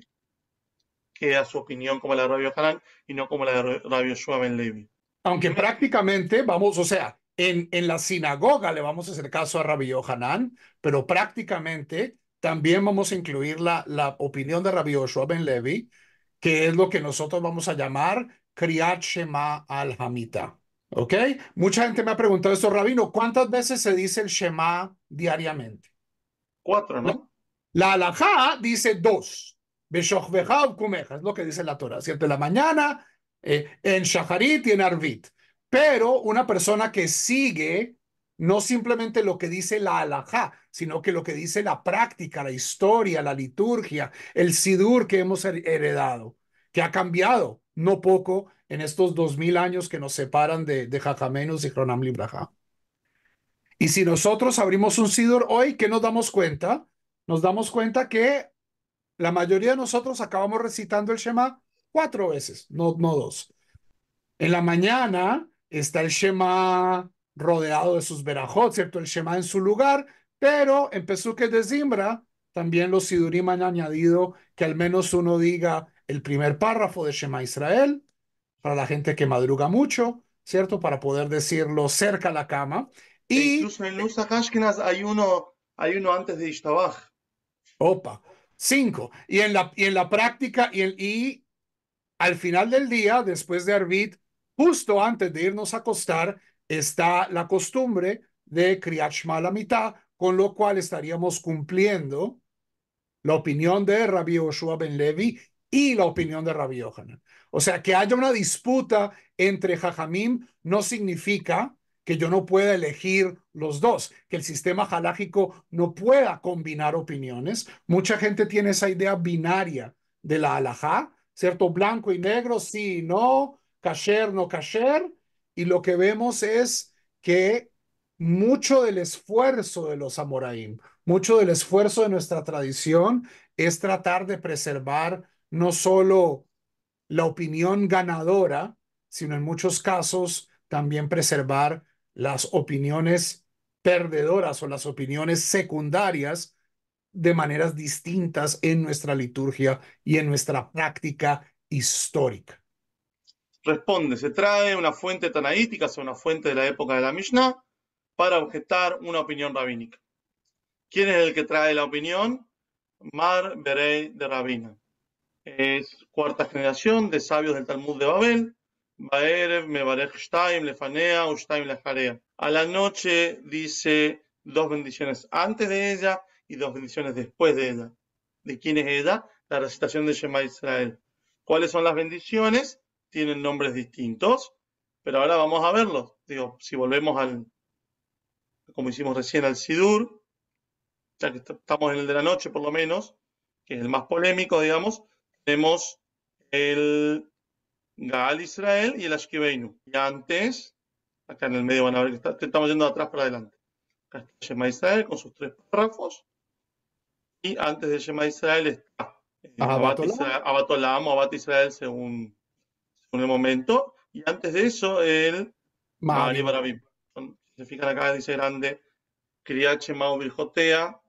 queda su opinión como la de Rabio Hanan y no como la de Rabbi Ben Levi. Aunque prácticamente, vamos, o sea, en, la sinagoga le vamos a hacer caso a Rabbi Hanan, pero prácticamente también vamos a incluir la, la opinión de Rabio Schwaben Levy, Levi, que es lo que nosotros vamos a llamar Kriyat Shema al Hamita. ¿Ok? Mucha gente me ha preguntado esto, Rabino, ¿cuántas veces se dice el Shema diariamente? Cuatro, ¿no? La alajá dice dos. be kumeja, es lo que dice la Torah. ¿Cierto? la mañana, eh, en Shaharit y en Arvit. Pero una persona que sigue no simplemente lo que dice la alajá, sino que lo que dice la práctica, la historia, la liturgia, el sidur que hemos heredado, que ha cambiado no poco en estos dos mil años que nos separan de, de y Cronam Libraja. Y si nosotros abrimos un Sidur hoy, ¿qué nos damos cuenta? Nos damos cuenta que la mayoría de nosotros acabamos recitando el Shema cuatro veces, no, no dos. En la mañana está el Shema rodeado de sus verajot, ¿cierto? El Shema en su lugar, pero en que de Zimbra también los Sidurim han añadido que al menos uno diga el primer párrafo de Shema Israel, para la gente que madruga mucho, ¿cierto? Para poder decirlo cerca a la cama. Y... E incluso en hay uno, hay uno antes de Ishtabaj. Opa, cinco. Y en la, y en la práctica, y, al final del día, después de Arvid, justo antes de irnos a acostar, está la costumbre de Kriyat a la mitad, con lo cual estaríamos cumpliendo la opinión de Rabbi Joshua Ben Levi y la opinión de Rabbi Yohanan. O sea, que haya una disputa entre Jajamim no significa que yo no pueda elegir los dos, que el sistema halágico no pueda combinar opiniones. Mucha gente tiene esa idea binaria de la halajá, ¿cierto? Blanco y negro, sí, y no, kasher, no kasher. Y lo que vemos es que mucho del esfuerzo de los amoraim, mucho del esfuerzo de nuestra tradición es tratar de preservar no solo la opinión ganadora, sino en muchos casos también preservar las opiniones perdedoras o las opiniones secundarias de maneras distintas en nuestra liturgia y en nuestra práctica histórica. Responde, se trae una fuente tanaítica, o sea, una fuente de la época de la Mishnah, para objetar una opinión rabínica. ¿Quién es el que trae la opinión? Mar Berey de Rabina es cuarta generación de sabios del Talmud de Babel. Baerev, Mebarech Shtaim, Lefanea, Ushtaim, lejarea. A la noche dice dos bendiciones antes de ella y dos bendiciones después de ella. ¿De quién es ella? La recitación de Shema Israel. ¿Cuáles son las bendiciones? Tienen nombres distintos, pero ahora vamos a verlos. Digo, si volvemos al, como hicimos recién, al Sidur, ya que estamos en el de la noche por lo menos, que es el más polémico, digamos, tenemos el Gaal Israel y el Ashkibeinu. Y antes, acá en el medio van a ver que, estamos yendo de atrás para adelante. Acá está Shema Israel con sus tres párrafos. Y antes de Shema Israel está eh, ah, Abat Abatolam o Abat Israel según, el momento. Y antes de eso, el Mari Barabim. Se fijan acá, dice grande, Kriach Shema Virjotea,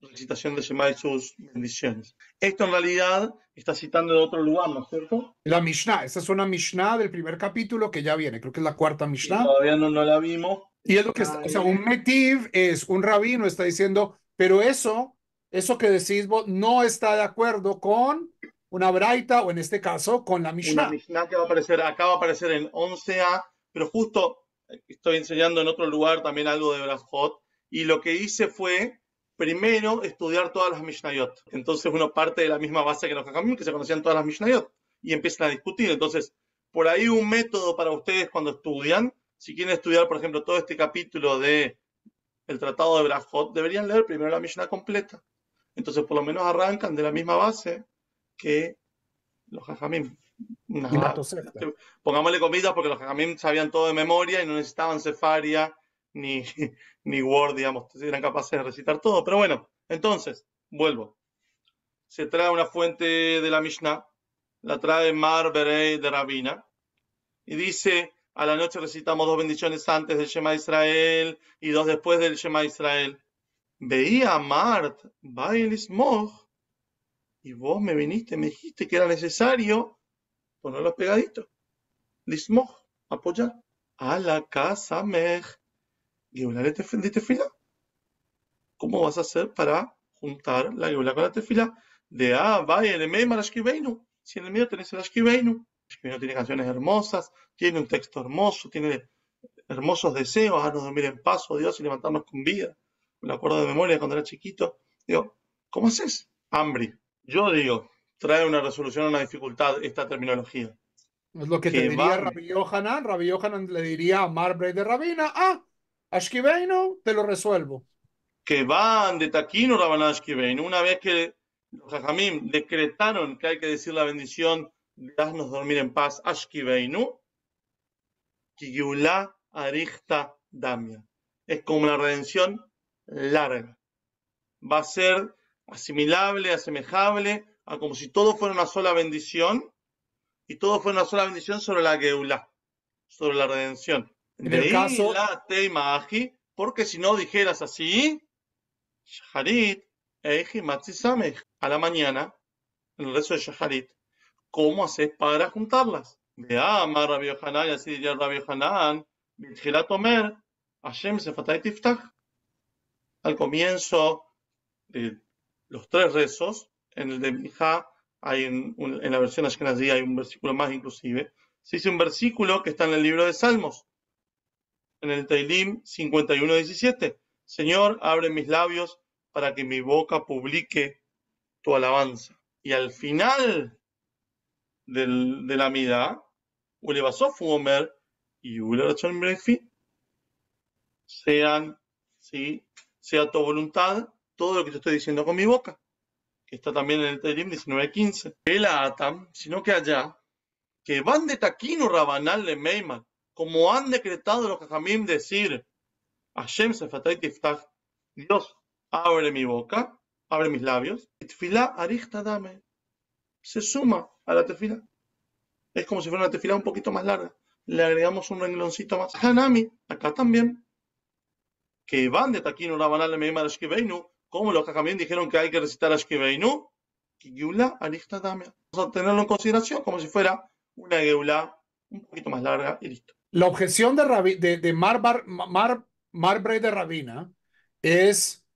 recitación de Shema y sus bendiciones. Esto en realidad está citando de otro lugar, ¿no es cierto? La Mishnah, esa es una Mishnah del primer capítulo que ya viene, creo que es la cuarta Mishnah. todavía no, la vimos. Y es lo que o sea, un metiv es un rabino, está diciendo, pero eso, eso que decís vos no está de acuerdo con una braita o en este caso con la Mishnah. Una Mishnah que va a aparecer, acá va a aparecer en 11a, pero justo eh, estoy enseñando en otro lugar también algo de Brajot, y lo que hice fue primero estudiar todas las Mishnayot. Entonces uno parte de la misma base que los Jajamim, que se conocían todas las Mishnayot, y empiezan a discutir. Entonces, por ahí un método para ustedes cuando estudian, si quieren estudiar, por ejemplo, todo este capítulo de el Tratado de Brajot, deberían leer primero la Mishnah completa. Entonces, por lo menos arrancan de la misma base que los Jajamim. pongámosle comida, porque los Jajamim sabían todo de memoria y no necesitaban cefaria ni, ni Word, digamos, eran capaces de recitar todo. Pero bueno, entonces, vuelvo. Se trae una fuente de la Mishnah, la trae Mar Berei de Rabina, y dice, a la noche recitamos dos bendiciones antes del Shema Israel y dos después del Shema Israel. Veía a Mart, Bailis Moj, y vos me viniste, me dijiste que era necesario ponerlos pegaditos. Lismoj, apoyar. A la casa Mej, la de tefila, ¿cómo vas a hacer para juntar la Geulá con la tefila? De ah, vaya, el medio Marashkibeinu. Si en el medio tenés el El tiene canciones hermosas, tiene un texto hermoso, tiene hermosos deseos, nos dormir en paz, oh Dios, y levantarnos con vida. Me acuerdo de memoria cuando era chiquito. Digo, ¿cómo haces? Hambre. Yo digo, trae una resolución a una dificultad esta terminología. Es lo que, te diría Rabbi Yohanan. Rabbi Yohanan le diría a de Rabina, ah, te lo resuelvo. Que van de Taquino Rabaná Una vez que los Jajamim decretaron que hay que decir la bendición de haznos dormir en paz, ki arichta Damia. Es como una redención larga. Va a ser asimilable, asemejable a como si todo fuera una sola bendición y todo fue una sola bendición sobre la Geulah, sobre la redención el caso, la Teimaji, porque si no dijeras así, Shaharit, Eji a la mañana, el rezo de Shaharit, ¿cómo haces para juntarlas? De ah, Amar, y así diría Rabbi Hanan, Al comienzo de eh, los tres rezos, en el de Mija, hay en, la versión Ashkenazi hay un versículo más inclusive, se dice un versículo que está en el libro de Salmos, en el 51 51.17. Señor, abre mis labios para que mi boca publique tu alabanza. Y al final de la midá, Ulebasof y rachon sean, ¿sí? sea tu voluntad, todo lo que te estoy diciendo con mi boca, que está también en el Teilim 19.15. El Atam, sino que allá, que van de Taquino Rabanal de Meiman, como han decretado los Jajamim decir, a Sefatay Dios abre mi boca, abre mis labios, dame. se suma a la tefila. Es como si fuera una tefila un poquito más larga. Le agregamos un rengloncito más. Hanami, acá también. Que van de Taquino Rabanal de Ashkeveinu. como los Jajamim dijeron que hay que recitar la Geula Vamos a tenerlo en consideración como si fuera una Geulá un poquito más larga y listo. La objeción de, de, de Rabina es,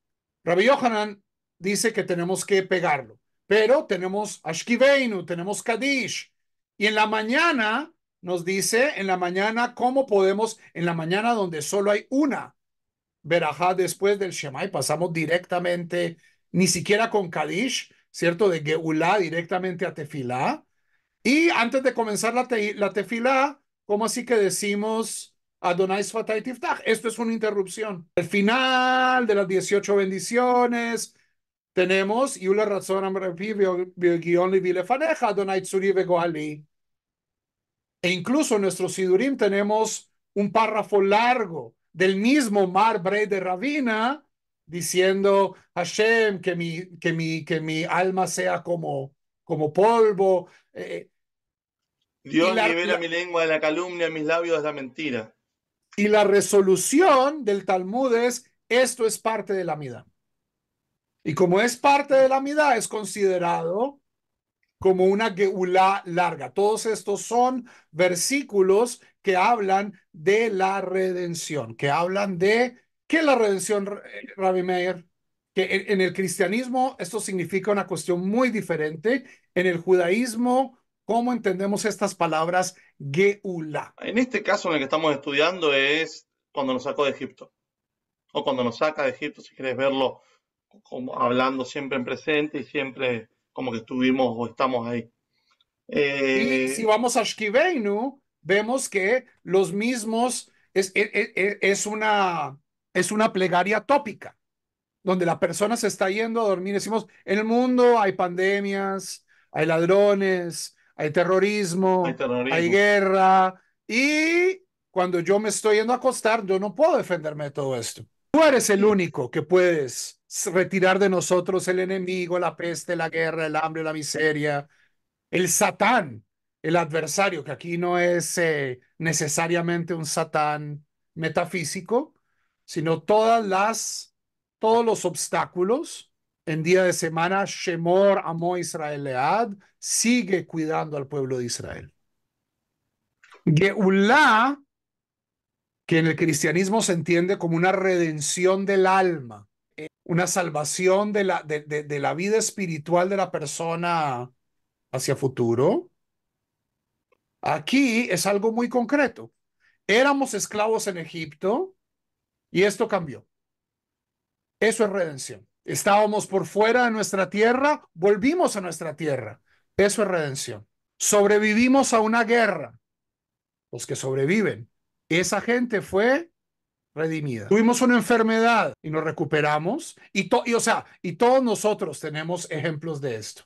Rabbi Yohanan dice que tenemos que pegarlo, pero tenemos Ashkiveinu, tenemos Kadish, y en la mañana nos dice, en la mañana, ¿cómo podemos, en la mañana donde solo hay una Berajá después del Shema y pasamos directamente, ni siquiera con Kadish, ¿cierto? De Geulá directamente a Tefilá. Y antes de comenzar la, la Tefilá, ¿Cómo así que decimos Adonai Sfatay Tiftach? Esto es una interrupción. Al final de las 18 bendiciones, tenemos Yula Razón Adonai E incluso en nuestro Sidurim tenemos un párrafo largo del mismo Mar de Rabina diciendo Hashem que mi, que mi, que mi alma sea como, como polvo. Eh, Dios libera mi lengua de la calumnia, mis labios de la mentira. Y la resolución del Talmud es, esto es parte de la mida. Y como es parte de la mida, es considerado como una geulá larga. Todos estos son versículos que hablan de la redención, que hablan de, ¿qué la redención, eh, Rabbi Meir? Que en el cristianismo esto significa una cuestión muy diferente. En el judaísmo ¿Cómo entendemos estas palabras Geula? En este caso en el que estamos estudiando es cuando nos sacó de Egipto. O cuando nos saca de Egipto, si quieres verlo como hablando siempre en presente y siempre como que estuvimos o estamos ahí. Y eh, si vamos a Shkiveinu, vemos que los mismos es, es, una, es una plegaria tópica, donde la persona se está yendo a dormir. Decimos, en el mundo hay pandemias, hay ladrones, hay terrorismo, hay, guerra y cuando yo me estoy yendo a acostar, yo no puedo defenderme de todo esto. Tú eres el único que puedes retirar de nosotros el enemigo, la peste, la guerra, el hambre, la miseria, el satán, el adversario, que aquí no es eh, necesariamente un satán metafísico, sino todas las, todos los obstáculos en día de semana, Shemor amó Israel Lead, sigue cuidando al pueblo de Israel. Geulah, que en el cristianismo se entiende como una redención del alma, una salvación de la, de la vida espiritual de la persona hacia futuro, aquí es algo muy concreto. Éramos esclavos en Egipto y esto cambió. Eso es redención. Estábamos por fuera de nuestra tierra, volvimos a nuestra tierra. Eso es redención. Sobrevivimos a una guerra. Los que sobreviven. Esa gente fue redimida. Tuvimos una enfermedad y nos recuperamos. Y, y, o sea, y todos nosotros tenemos ejemplos de esto.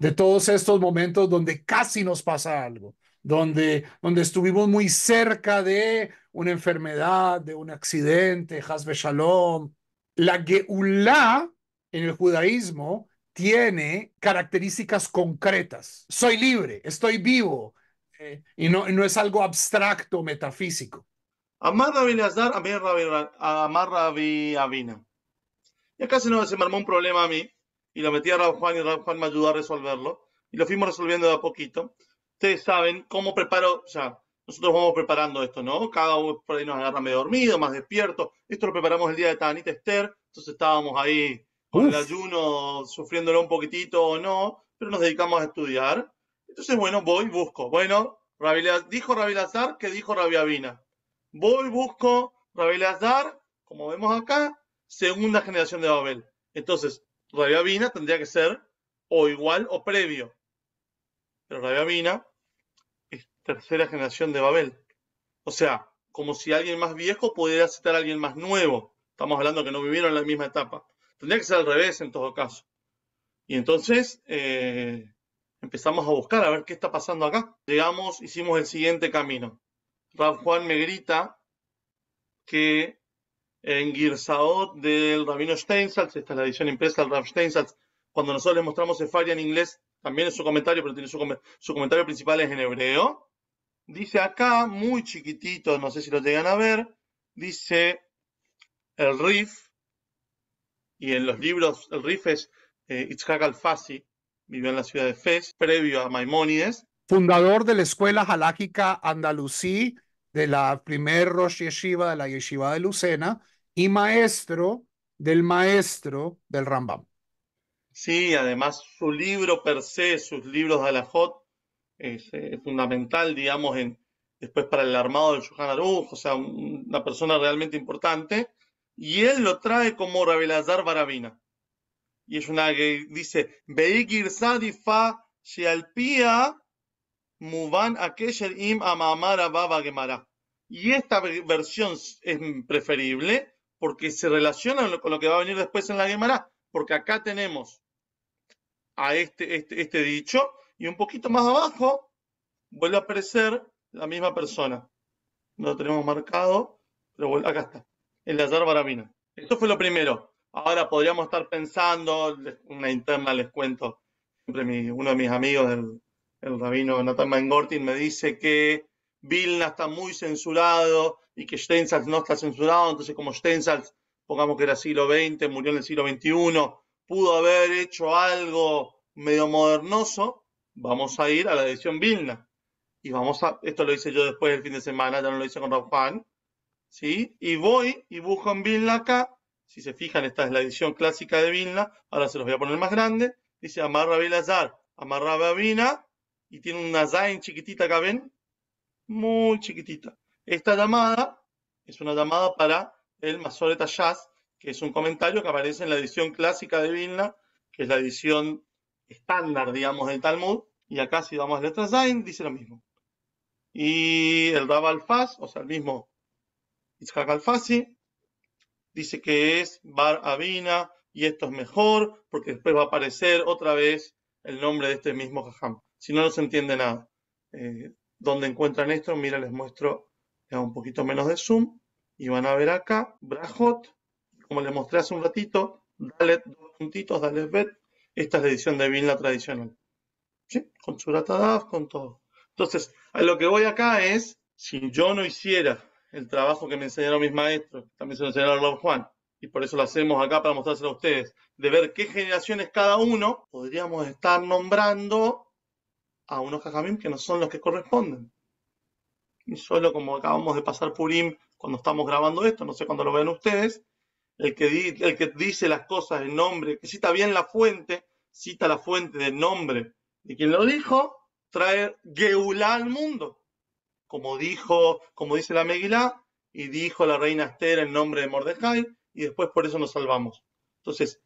De todos estos momentos donde casi nos pasa algo. Donde, donde estuvimos muy cerca de una enfermedad, de un accidente, Hasbe Shalom, la Geulá en el judaísmo tiene características concretas. Soy libre, estoy vivo, eh, y, no, no es algo abstracto, metafísico. Amar Rabbi Nazar, amar Rabbi Avina. Y acá se me armó un problema a mí, y lo metí a Rab Juan, y Juan me ayudó a resolverlo, y lo fuimos resolviendo de a poquito. Ustedes saben cómo preparo, ya, nosotros vamos preparando esto, ¿no? Cada uno por nos agarra medio dormido, más despierto. Esto lo preparamos el día de Tanita Esther, entonces estábamos ahí con el ayuno, sufriéndolo un poquitito o no, pero nos dedicamos a estudiar. Entonces, bueno, voy, busco. Bueno, dijo dijo Azar, que dijo Rabiavina. Voy, busco Azar, como vemos acá, segunda generación de Babel. Entonces, Rabiavina tendría que ser o igual o previo. Pero Rabiavina tercera generación de Babel. O sea, como si alguien más viejo pudiera aceptar a alguien más nuevo. Estamos hablando que no vivieron en la misma etapa. Tendría que ser al revés en todo caso. Y entonces eh, empezamos a buscar a ver qué está pasando acá. Llegamos, hicimos el siguiente camino. Rab Juan me grita que en Girsaot del Rabino Steinsatz, esta es la edición impresa del Rav Steinsatz, cuando nosotros le mostramos Sefaria en inglés, también es su comentario, pero tiene su, su comentario principal es en hebreo. Dice acá, muy chiquitito, no sé si lo llegan a ver, dice el Rif, y en los libros el riff es eh, Itzhak al vivió en la ciudad de Fez, previo a Maimónides. Fundador de la escuela haláquica andalusí, de la primer Rosh Yeshiva, de la Yeshiva de Lucena, y maestro del maestro del Rambam. Sí, además su libro per se, sus libros de Alajot, es, eh, fundamental, digamos, en, después para el armado del Shuhan Aruj, o sea, una persona realmente importante, y él lo trae como Rabelazar Barabina. Y es una que dice, Sadifa Shealpia Muban Akesher Im Baba Gemara. Y esta versión es preferible porque se relaciona con lo que va a venir después en la Gemara, porque acá tenemos a este, este, este dicho y un poquito más abajo vuelve a aparecer la misma persona. No lo tenemos marcado, pero acá está, el Lazar Barabina. Esto fue lo primero. Ahora podríamos estar pensando, una interna les cuento, siempre uno de mis amigos, el, rabino Nathan Mangortin, me dice que Vilna está muy censurado y que Steinsaltz no está censurado, entonces como Steinsaltz, pongamos que era siglo XX, murió en el siglo XXI, pudo haber hecho algo medio modernoso, vamos a ir a la edición Vilna. Y vamos a, esto lo hice yo después del fin de semana, ya no lo hice con Rob ¿Sí? Y voy y busco en Vilna acá. Si se fijan, esta es la edición clásica de Vilna. Ahora se los voy a poner más grande. Dice Amarra Vilazar, Amarra Babina. Y tiene una Zain chiquitita acá, ¿ven? Muy chiquitita. Esta llamada es una llamada para el Mazoleta Jazz, que es un comentario que aparece en la edición clásica de Vilna, que es la edición estándar, digamos, del Talmud, y acá si vamos a letra dice lo mismo. Y el Rab o sea, el mismo Itzhak Alfasi, dice que es Bar Abina, y esto es mejor, porque después va a aparecer otra vez el nombre de este mismo Jajam. Si no, no se entiende nada. Eh, ¿dónde encuentran esto? Mira, les muestro un poquito menos de zoom. Y van a ver acá, Brajot, como les mostré hace un ratito, dale dos puntitos, dale Bet, esta es la edición de vinla tradicional. ¿Sí? Con Daf, con todo. Entonces, lo que voy acá es, si yo no hiciera el trabajo que me enseñaron mis maestros, también se lo enseñaron a Juan, y por eso lo hacemos acá para mostrárselo a ustedes, de ver qué generaciones cada uno, podríamos estar nombrando a unos jajamim que no son los que corresponden. Y solo como acabamos de pasar Purim cuando estamos grabando esto, no sé cuándo lo vean ustedes, el que, el que dice las cosas en nombre, que cita bien la fuente, cita la fuente del nombre de quien lo dijo, trae Geulá al mundo. Como dijo, como dice la Megilá, y dijo la reina Esther en nombre de Mordecai, y después por eso nos salvamos. Entonces,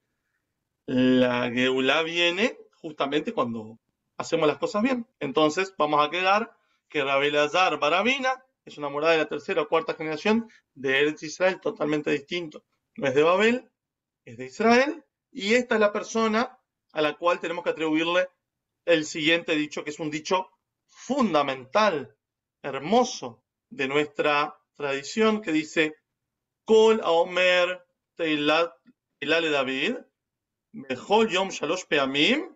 la Geulá viene justamente cuando hacemos las cosas bien. Entonces, vamos a quedar que Rabelazar Barabina es una morada de la tercera o cuarta generación de Eretz Israel totalmente distinto no es de Babel, es de Israel, y esta es la persona a la cual tenemos que atribuirle el siguiente dicho, que es un dicho fundamental, hermoso, de nuestra tradición, que dice, Kol Teilale David, Mejol Yom Shalosh Peamim,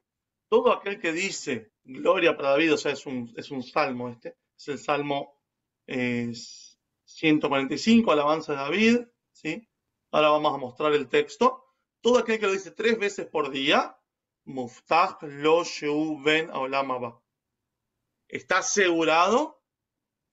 todo aquel que dice, gloria para David, o sea, es un, es un salmo este, es el salmo 145, eh, alabanza de David, ¿sí? Ahora vamos a mostrar el texto. Todo aquel que lo dice tres veces por día, Muftah lo sheu ben Está asegurado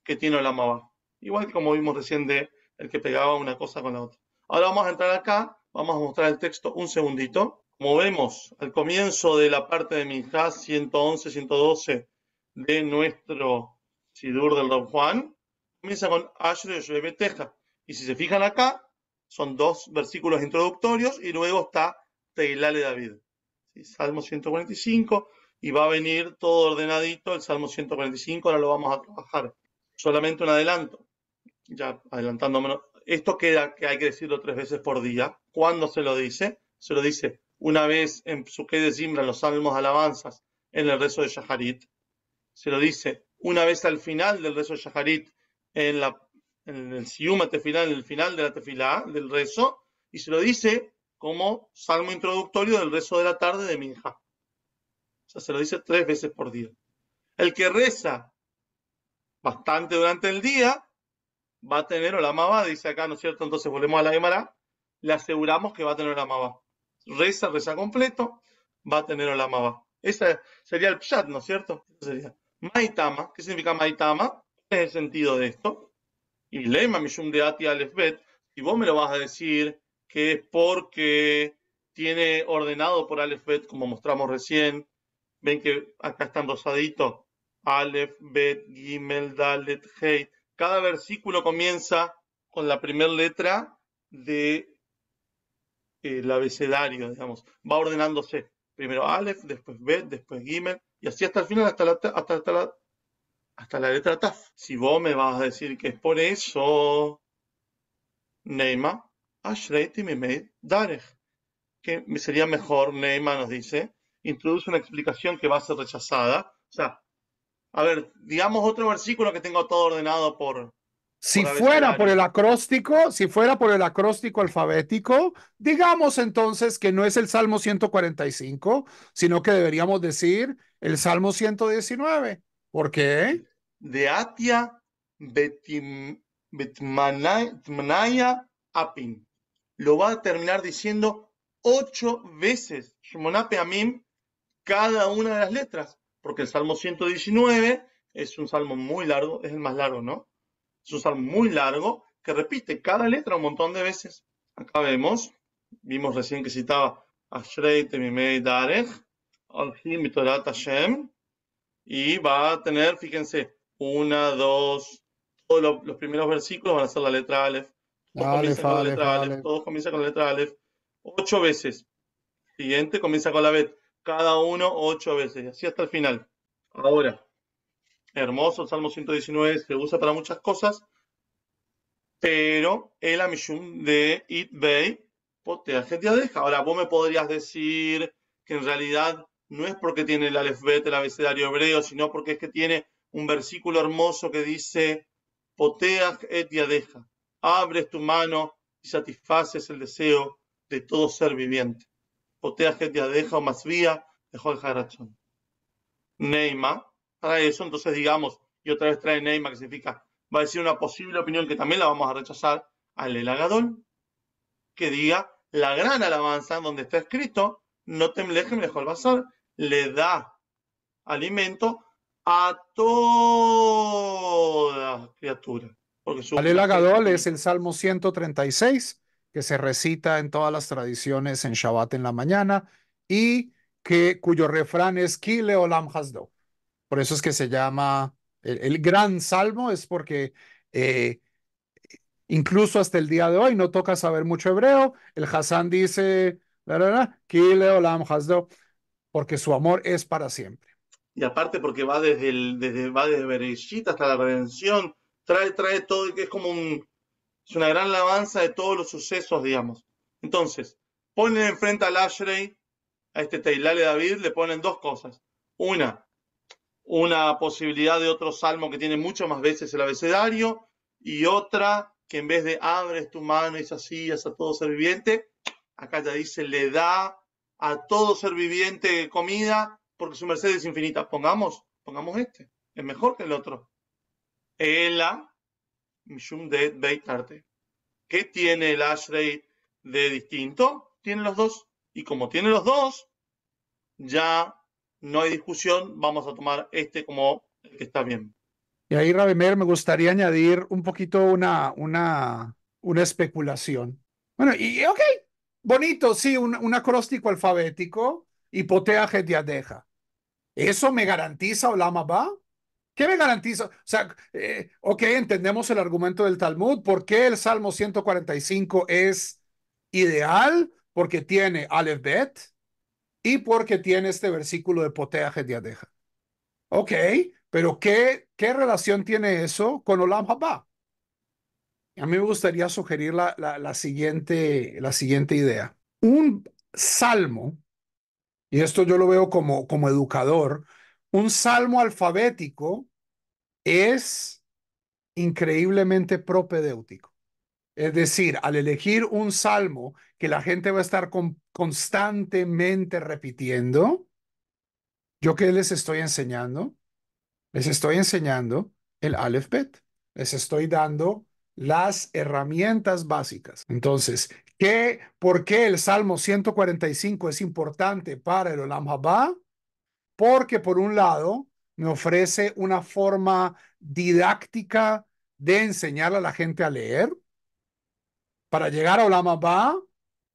que tiene olamaba. Igual como vimos recién de el que pegaba una cosa con la otra. Ahora vamos a entrar acá, vamos a mostrar el texto un segundito. Como vemos al comienzo de la parte de Minjá 111-112 de nuestro Sidur del Don Juan, comienza con Ashre Teja. Y si se fijan acá, son dos versículos introductorios y luego está Teilá David. Salmo 145 y va a venir todo ordenadito el Salmo 145, ahora lo vamos a trabajar. Solamente un adelanto, ya adelantándome. Esto queda que hay que decirlo tres veces por día. ¿Cuándo se lo dice? Se lo dice una vez en Suke de Zimbra, los Salmos Alabanzas, en el rezo de Shaharit. Se lo dice una vez al final del rezo de Shaharit, en la en el siúma tefilá, en el final de la tefilá, del rezo, y se lo dice como salmo introductorio del rezo de la tarde de Minja. O sea, se lo dice tres veces por día. El que reza bastante durante el día va a tener olamaba, dice acá, ¿no es cierto? Entonces volvemos a la Gemara, le aseguramos que va a tener olamaba. Reza, reza completo, va a tener olamaba. Ese sería el pshat, ¿no es cierto? Sería maitama. ¿Qué significa maitama? en el sentido de esto? Y Leima de Ati Alefbet, si vos me lo vas a decir que es porque tiene ordenado por Alefbet, como mostramos recién, ven que acá están rosadito, Alef, Bet, Gimel, Dalet, Hei. Cada versículo comienza con la primera letra del eh, abecedario, digamos. Va ordenándose. Primero Alef, después Bet, después Gimel, y así hasta el final, hasta, hasta la hasta la letra TAF. Si vos me vas a decir que es por eso, Neima, Ashreiti me Darej, que sería mejor, Neima nos dice, introduce una explicación que va a ser rechazada. O sea, a ver, digamos otro versículo que tengo todo ordenado por, si fuera por el acróstico, si fuera por el acróstico alfabético, digamos entonces que no es el Salmo 145, sino que deberíamos decir el Salmo 119. ¿Por qué? De Atia betim, Betmanaya Apin. Lo va a terminar diciendo ocho veces Shmonape Amim cada una de las letras, porque el Salmo 119 es un salmo muy largo, es el más largo, ¿no? Es un salmo muy largo que repite cada letra un montón de veces. Acá vemos, vimos recién que citaba Ashrei Temimei Darech, Alhim Hashem, y va a tener, fíjense, una, dos, todos los, primeros versículos van a ser la letra Aleph. Todos, Alef, con la letra Alef. todos comienzan con la letra Aleph. Ocho veces. Siguiente comienza con la Bet. Cada uno ocho veces. así hasta el final. Ahora, hermoso, el Salmo 119 se usa para muchas cosas. Pero el Amishum de It Bay deja Ahora, vos me podrías decir que en realidad no es porque tiene el alefbet, el abecedario hebreo, sino porque es que tiene un versículo hermoso que dice, Poteach et yadeja, abres tu mano y satisfaces el deseo de todo ser viviente. Poteach et yadeja o masvía, dejó el jarachón. Neima, trae eso entonces digamos, y otra vez trae Neima, que significa, va a decir una posible opinión que también la vamos a rechazar, al elagadón, que diga la gran alabanza donde está escrito, no te me lejos el le da alimento a toda criatura. Porque su... es el Salmo 136, que se recita en todas las tradiciones en Shabbat en la mañana y que, cuyo refrán es Kile Olam Hasdo. Por eso es que se llama el, gran salmo, es porque eh, incluso hasta el día de hoy no toca saber mucho hebreo. El Hassan dice, La Kile Olam Hasdo porque su amor es para siempre. Y aparte porque va desde, el, desde, va desde hasta la redención, trae, trae todo, que es como una gran alabanza de todos los sucesos, digamos. Entonces, ponen enfrente al Ashrei, a este Teilal de David, le ponen dos cosas. Una, una posibilidad de otro salmo que tiene muchas más veces el abecedario, y otra que en vez de abres tu mano y sacías a todo ser viviente, acá ya dice, le da a todo ser viviente comida, porque su merced es infinita. Pongamos, pongamos este, es mejor que el otro. Ela, Mishum de ¿Qué tiene el Ashrei de distinto? Tiene los dos. Y como tiene los dos, ya no hay discusión, vamos a tomar este como el que está bien. Y ahí, Rabemer, me gustaría añadir un poquito una, una, una especulación. Bueno, y ok, bonito, sí, un, acróstico alfabético, de adeja. ¿Eso me garantiza Olama va? ¿Qué me garantiza? O sea, eh, ok, entendemos el argumento del Talmud. ¿Por qué el Salmo 145 es ideal? Porque tiene Aleph Bet y porque tiene este versículo de de adeja. Ok, pero ¿qué, ¿qué relación tiene eso con Olam Haba? A mí me gustaría sugerir la, la, siguiente, la siguiente idea. Un salmo, y esto yo lo veo como, como educador, un salmo alfabético es increíblemente propedéutico. Es decir, al elegir un salmo que la gente va a estar constantemente repitiendo, ¿yo qué les estoy enseñando? Les estoy enseñando el Aleph Les estoy dando las herramientas básicas. Entonces, ¿qué, ¿por qué el Salmo 145 es importante para el Olam Porque por un lado me ofrece una forma didáctica de enseñar a la gente a leer. Para llegar a Olam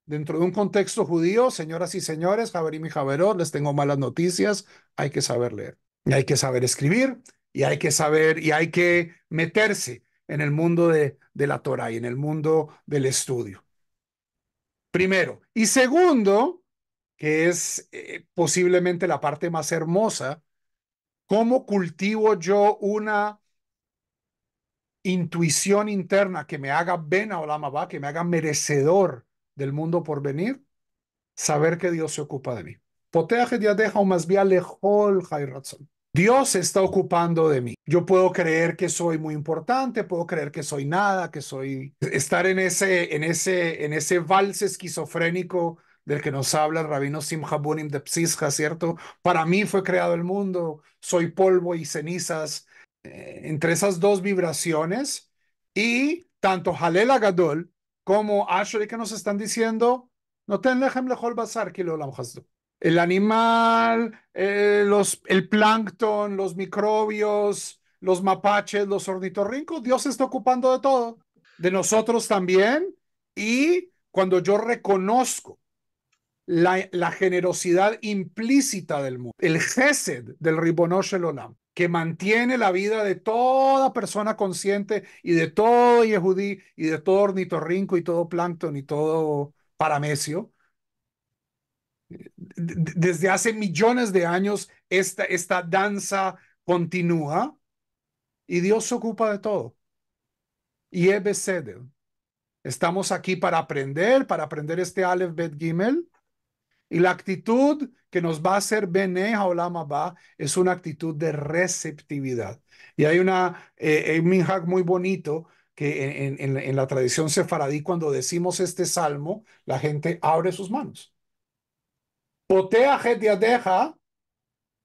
dentro de un contexto judío, señoras y señores, Javerim y Javerón, les tengo malas noticias, hay que saber leer, y hay que saber escribir, y hay que saber, y hay que meterse en el mundo de, de la Torah y en el mundo del estudio. Primero. Y segundo, que es eh, posiblemente la parte más hermosa, ¿cómo cultivo yo una intuición interna que me haga Ben Olamaba, que me haga merecedor del mundo por venir? Saber que Dios se ocupa de mí. o más bien Dios se está ocupando de mí. Yo puedo creer que soy muy importante, puedo creer que soy nada, que soy estar en ese en ese en ese vals esquizofrénico del que nos habla el rabino Simcha Bunim de Psisha, ¿cierto? Para mí fue creado el mundo, soy polvo y cenizas. Eh, entre esas dos vibraciones y tanto Halel Agadol como Ashley que nos están diciendo, no ten lejem lejol basar kilo el animal, eh, los, el plancton, los microbios, los mapaches, los ornitorrincos. Dios está ocupando de todo, de nosotros también. Y cuando yo reconozco la, generosidad implícita del mundo, el gesed del Ribonosh que mantiene la vida de toda persona consciente y de todo Yehudí y de todo ornitorrinco y todo plancton y todo paramecio, desde hace millones de años esta, esta danza continúa y Dios se ocupa de todo. Y Ebesedel. Estamos aquí para aprender, para aprender este Aleph Bet Gimel. Y la actitud que nos va a hacer Bene Haolam Abba es una actitud de receptividad. Y hay una, eh, eh, un minhag muy bonito que en, en la tradición sefaradí, cuando decimos este salmo, la gente abre sus manos. Potea deja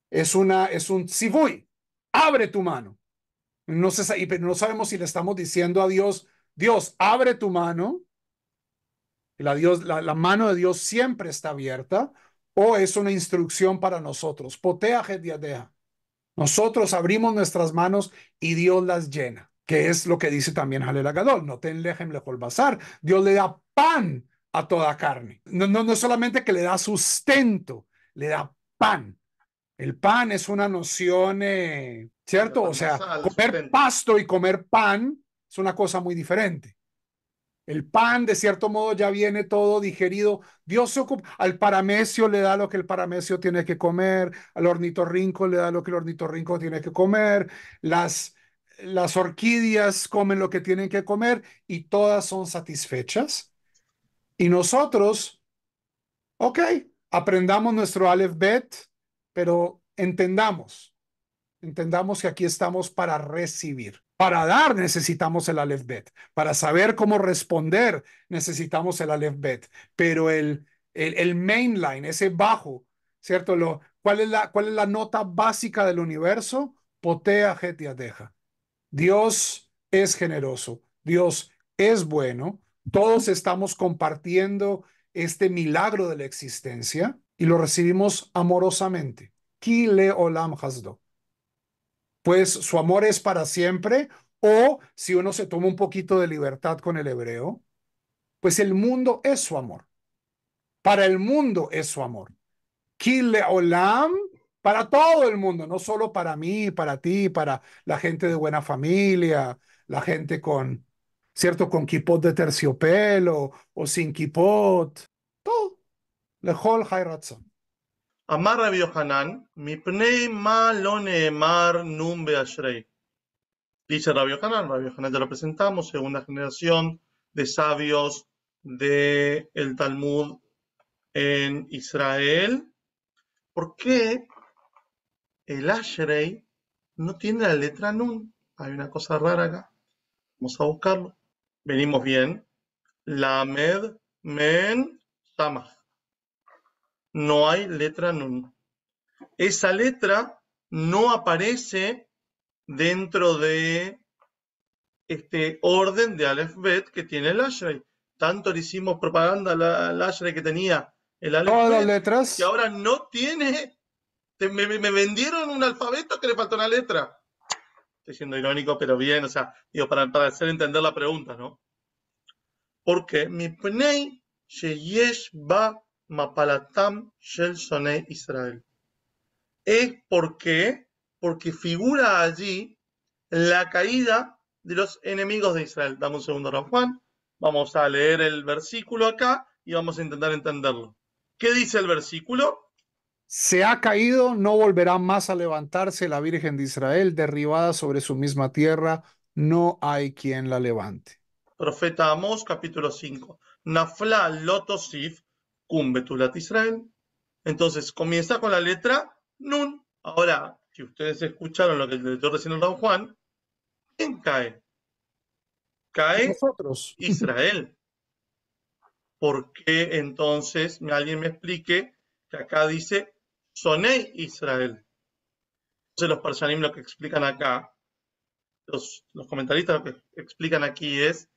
es, una, es un voy Abre tu mano. No, pero no sabemos si le estamos diciendo a Dios, Dios, abre tu mano. La, Dios, la, mano de Dios siempre está abierta. O es una instrucción para nosotros. Potea deja. Nosotros abrimos nuestras manos y Dios las llena, que es lo que dice también Jalel Agadol. No te lejem lejol Dios le da pan a toda carne. No, no, solamente que le da sustento, le da pan. El pan es una noción, eh, ¿cierto? O sea, comer pasto y comer pan es una cosa muy diferente. El pan, de cierto modo, ya viene todo digerido. Dios se ocupa. Al paramecio le da lo que el paramecio tiene que comer. Al ornitorrinco le da lo que el ornitorrinco tiene que comer. Las, las orquídeas comen lo que tienen que comer y todas son satisfechas. Y nosotros, ok, aprendamos nuestro Aleph pero entendamos, entendamos que aquí estamos para recibir. Para dar necesitamos el Aleph Para saber cómo responder necesitamos el Aleph Pero el, el, mainline, ese bajo, ¿cierto? Lo, ¿cuál, es la, ¿Cuál es la nota básica del universo? Potea deja. Dios es generoso. Dios es bueno. Todos estamos compartiendo este milagro de la existencia y lo recibimos amorosamente. Ki olam hasdo. Pues su amor es para siempre o si uno se toma un poquito de libertad con el hebreo, pues el mundo es su amor. Para el mundo es su amor. Ki olam para todo el mundo, no solo para mí, para ti, para la gente de buena familia, la gente con ¿cierto? Con kipot de terciopelo o sin kipot. Todo. Lejol Hayratzon. Amar Rabbi Yohanan, mipnei malone lo neemar num beashrei. Dice Rabbi Yohanan, Rabbi Yohanan lo presentamos, segunda generación de sabios del el Talmud en Israel. ¿Por qué el Ashrei no tiene la letra Nun? Hay una cosa rara acá. Vamos a buscarlo venimos bien. Lamed, men, sama. No hay letra nun. Esa letra no aparece dentro de este orden de alfabeto que tiene el Ashrei. Tanto le hicimos propaganda al Ashrei que tenía el alefbet. Todas las letras. Que ahora no tiene. Me, me vendieron un alfabeto que le faltó una letra estoy siendo irónico, pero bien, o sea, digo, para, hacer entender la pregunta, ¿no? Porque mi pnei sheyesh ba mapalatam shel Israel. Es porque, porque figura allí la caída de los enemigos de Israel. Dame un segundo, Juan. Vamos a leer el versículo acá y vamos a intentar entenderlo. ¿Qué dice el versículo? Se ha caído, no volverá más a levantarse la Virgen de Israel, derribada sobre su misma tierra, no hay quien la levante. Profeta Amós, capítulo 5. Nafla lotosif, cumbetulat Israel. Entonces comienza con la letra Nun. Ahora, si ustedes escucharon lo que el director recién Don Juan, ¿quién cae? Cae Nosotros. Israel. ¿Por qué entonces alguien me explique que acá dice Soné Israel. Entonces los persianim lo que explican acá, los, los, comentaristas lo que explican aquí es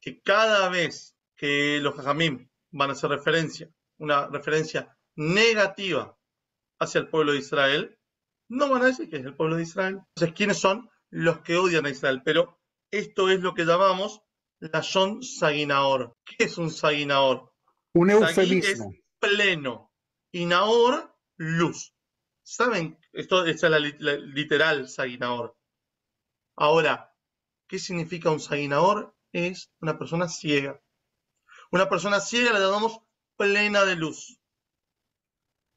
que cada vez que los Jajamim van a hacer referencia, una referencia negativa hacia el pueblo de Israel, no van a decir que es el pueblo de Israel. Entonces, ¿quiénes son los que odian a Israel? Pero esto es lo que llamamos la son Saginaor. ¿Qué es un Saginaor? Un eufemismo. es pleno. Y Naor luz. ¿Saben? Esto, es la, literal saguinador. Ahora, ¿qué significa un saguinador? Es una persona ciega. Una persona ciega la llamamos plena de luz.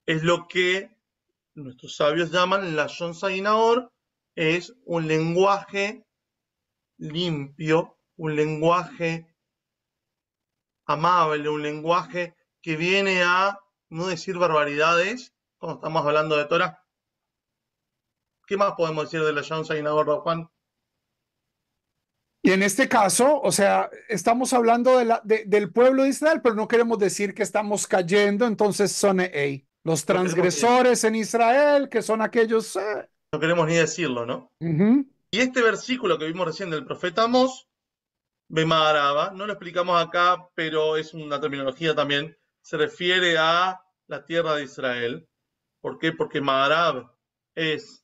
Es lo que nuestros sabios llaman la John Saguinador, es un lenguaje limpio, un lenguaje amable, un lenguaje que viene a no decir barbaridades, ¿Cómo estamos hablando de Torah. ¿Qué más podemos decir de la Johnson y Juan? Y en este caso, o sea, estamos hablando del pueblo de Israel, pero no queremos decir que estamos cayendo, entonces son e los transgresores en Israel, que son aquellos... Eh. No queremos ni decirlo, ¿no? Y este versículo que vimos recién del profeta Amos, Bemaraba, no lo explicamos acá, pero es una terminología también, se refiere a la tierra de Israel. ¿Por qué? Porque Maharab es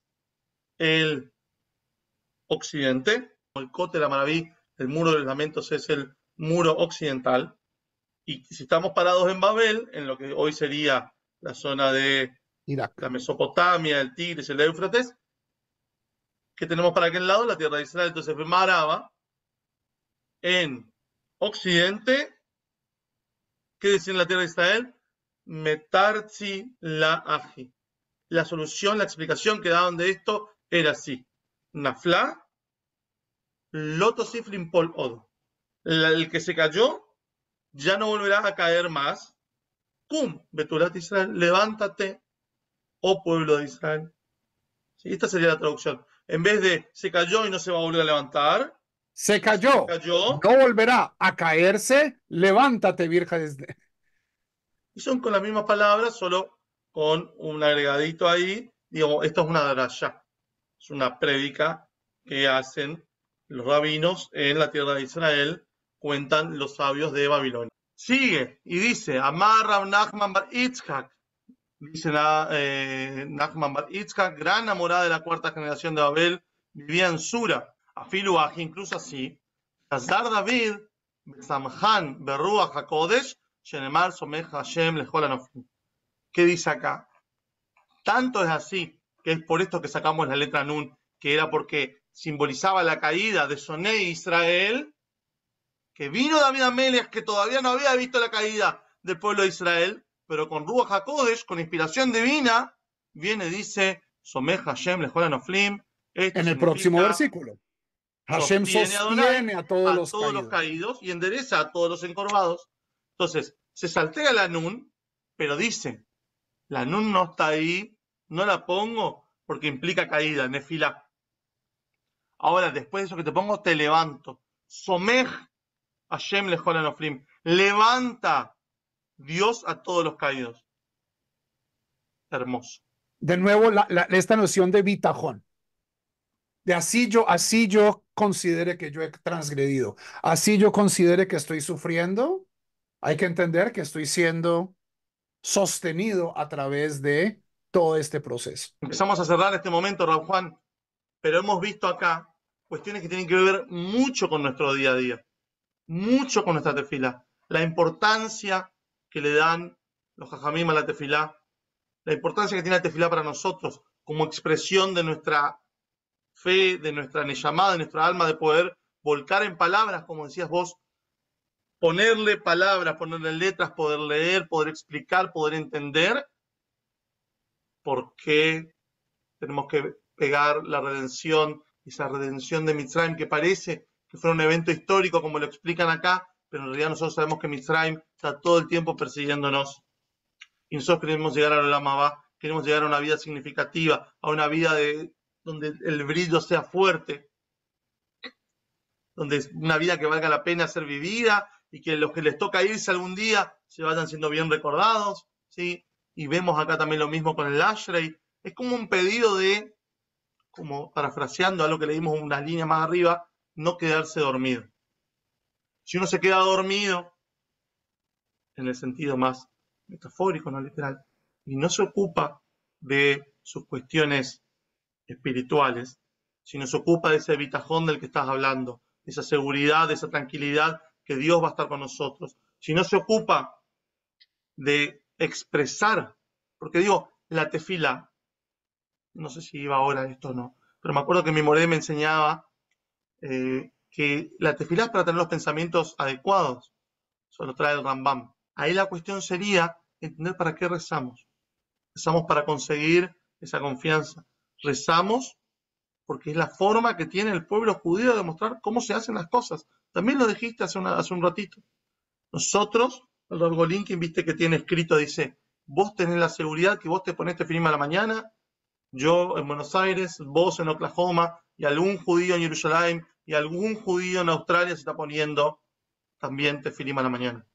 el occidente, el Cote de la Maraví, el muro de los lamentos es el muro occidental, y si estamos parados en Babel, en lo que hoy sería la zona de Irak. la Mesopotamia, el Tigris, el Éufrates, ¿qué tenemos para aquel lado la tierra de Israel, entonces Maraba, en Occidente, ¿qué decía en la tierra de Israel? metarzi la aji. La solución, la explicación que daban de esto era así. Nafla, loto pol odo. El que se cayó ya no volverá a caer más. Cum, Beturat Israel, levántate, oh pueblo de Israel. Esta sería la traducción. En vez de se cayó y no se va a volver a levantar, se cayó, cayó. No volverá a caerse. Levántate, Virgen y son con las mismas palabras, solo con un agregadito ahí. Digo, esto es una daraya, es una prédica que hacen los rabinos en la tierra de Israel, cuentan los sabios de Babilonia. Sigue y dice, Amar Nachman bar Itzhak, dice eh, Nachman bar Itzhak, gran enamorada de la cuarta generación de Abel, vivía en Sura, a incluso así, Hazar David, Samhan, Berruach HaKodesh, ¿Qué dice acá? Tanto es así que es por esto que sacamos la letra Nun, que era porque simbolizaba la caída de Soné Israel, que vino David Amelias, que todavía no había visto la caída del pueblo de Israel, pero con Ruach HaKodesh, con inspiración divina, viene y dice, shem Hashem En el próximo versículo. Hashem sostiene a, todos, los caídos y endereza a todos los encorvados. Entonces, se saltea la nun, pero dice, la nun no está ahí, no la pongo porque implica caída, nefilá. Ahora, después de eso que te pongo, te levanto. Somej Hashem ofrim. Levanta Dios a todos los caídos. Hermoso. De nuevo, esta noción de bitajón. De así yo, así yo considere que yo he transgredido. Así yo considere que estoy sufriendo. Hay que entender que estoy siendo sostenido a través de todo este proceso. Empezamos a cerrar este momento, Raúl Juan, pero hemos visto acá cuestiones que tienen que ver mucho con nuestro día a día, mucho con nuestra tefila, la importancia que le dan los jajamim a la tefila, la importancia que tiene la tefila para nosotros como expresión de nuestra fe, de nuestra llamada, de nuestra alma, de poder volcar en palabras, como decías vos, ponerle palabras, ponerle letras, poder leer, poder explicar, poder entender por qué tenemos que pegar la redención, esa redención de Mitzrayim que parece que fue un evento histórico como lo explican acá, pero en realidad nosotros sabemos que Mitzrayim está todo el tiempo persiguiéndonos. Y nosotros queremos llegar a la Mabá, queremos llegar a una vida significativa, a una vida de, donde el brillo sea fuerte, donde es una vida que valga la pena ser vivida y que los que les toca irse algún día se vayan siendo bien recordados, ¿sí? Y vemos acá también lo mismo con el ashray, Es como un pedido de, como parafraseando a lo que leímos una línea más arriba, no quedarse dormido. Si uno se queda dormido, en el sentido más metafórico, no literal, y no se ocupa de sus cuestiones espirituales, sino se ocupa de ese bitajón del que estás hablando, de esa seguridad, de esa tranquilidad, que Dios va a estar con nosotros, si no se ocupa de expresar, porque digo, la tefila, no sé si iba ahora esto o no, pero me acuerdo que mi moré me enseñaba eh, que la tefila es para tener los pensamientos adecuados, eso lo trae el Rambam. Ahí la cuestión sería entender para qué rezamos. Rezamos para conseguir esa confianza. Rezamos porque es la forma que tiene el pueblo judío de mostrar cómo se hacen las cosas, también lo dijiste hace, hace un ratito. Nosotros, el Linkin, viste que tiene escrito, dice, vos tenés la seguridad que vos te ponés tefilima este a la mañana, yo en Buenos Aires, vos en Oklahoma, y algún judío en Jerusalén, y algún judío en Australia se está poniendo también tefilima a la mañana.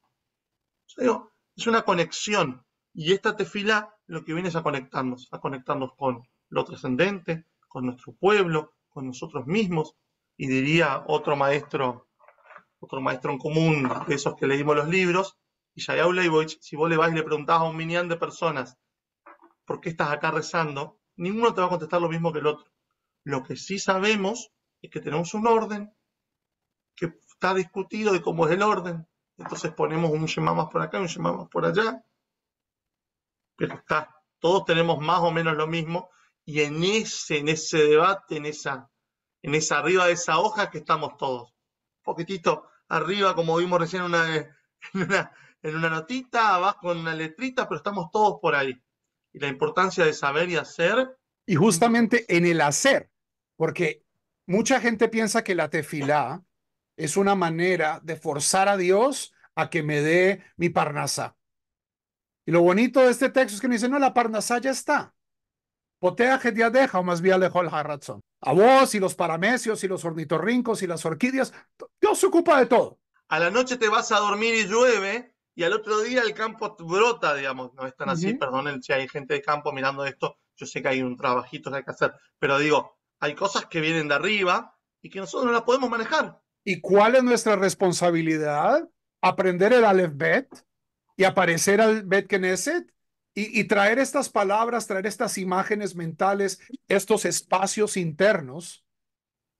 es una conexión. Y esta tefila lo que viene es a conectarnos, a conectarnos con lo trascendente, con nuestro pueblo, con nosotros mismos. Y diría otro maestro otro maestro en común de esos que leímos los libros, y Yayao si vos le vas y le preguntás a un millón de personas, ¿por qué estás acá rezando? Ninguno te va a contestar lo mismo que el otro. Lo que sí sabemos es que tenemos un orden, que está discutido de cómo es el orden. Entonces ponemos un llamamos por acá, un llamamos por allá. Pero todos tenemos más o menos lo mismo. Y en ese, en ese debate, en esa, en esa arriba de esa hoja que estamos todos poquitito arriba, como vimos recién en, una, notita, abajo con una letrita, pero estamos todos por ahí. Y la importancia de saber y hacer. Y justamente en el hacer, porque mucha gente piensa que la tefilá es una manera de forzar a Dios a que me dé mi parnasa. Y lo bonito de este texto es que me dice, no, la parnasa ya está. Potea que te deja, o más bien lejos el jarratón a vos y los paramecios y los ornitorrincos y las orquídeas. Dios se ocupa de todo. A la noche te vas a dormir y llueve y al otro día el campo brota, digamos. No están tan así, perdonen si hay gente de campo mirando esto. Yo sé que hay un trabajito que hay que hacer, pero digo, hay cosas que vienen de arriba y que nosotros no las podemos manejar. ¿Y cuál es nuestra responsabilidad? Aprender el Aleph Bet y aparecer al Bet Knesset y, traer estas palabras, traer estas imágenes mentales, estos espacios internos,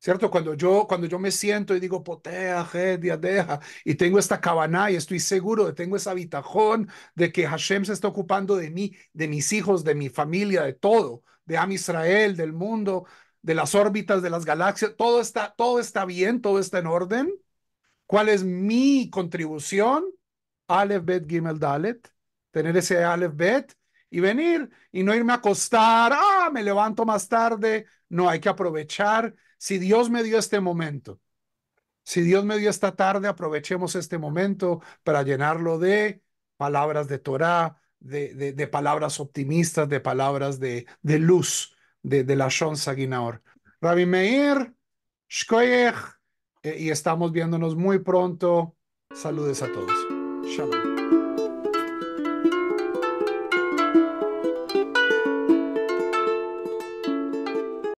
¿cierto? Cuando yo, cuando yo me siento y digo, potea, jedia, deja, y tengo esta cabana y estoy seguro, de, tengo ese habitajón de que Hashem se está ocupando de mí, de mis hijos, de mi familia, de todo, de Am Israel, del mundo, de las órbitas, de las galaxias, todo está, todo está bien, todo está en orden. ¿Cuál es mi contribución? Alef, Bet Gimel Dalet tener ese Aleph Bet y venir y no irme a acostar, ah, me levanto más tarde. No, hay que aprovechar. Si Dios me dio este momento, si Dios me dio esta tarde, aprovechemos este momento para llenarlo de palabras de Torah, de, de, palabras optimistas, de palabras de, de luz, de, de la Shon Saginaor. Rabbi Meir, Shkoyech, eh, y estamos viéndonos muy pronto. Saludes a todos. Shalom.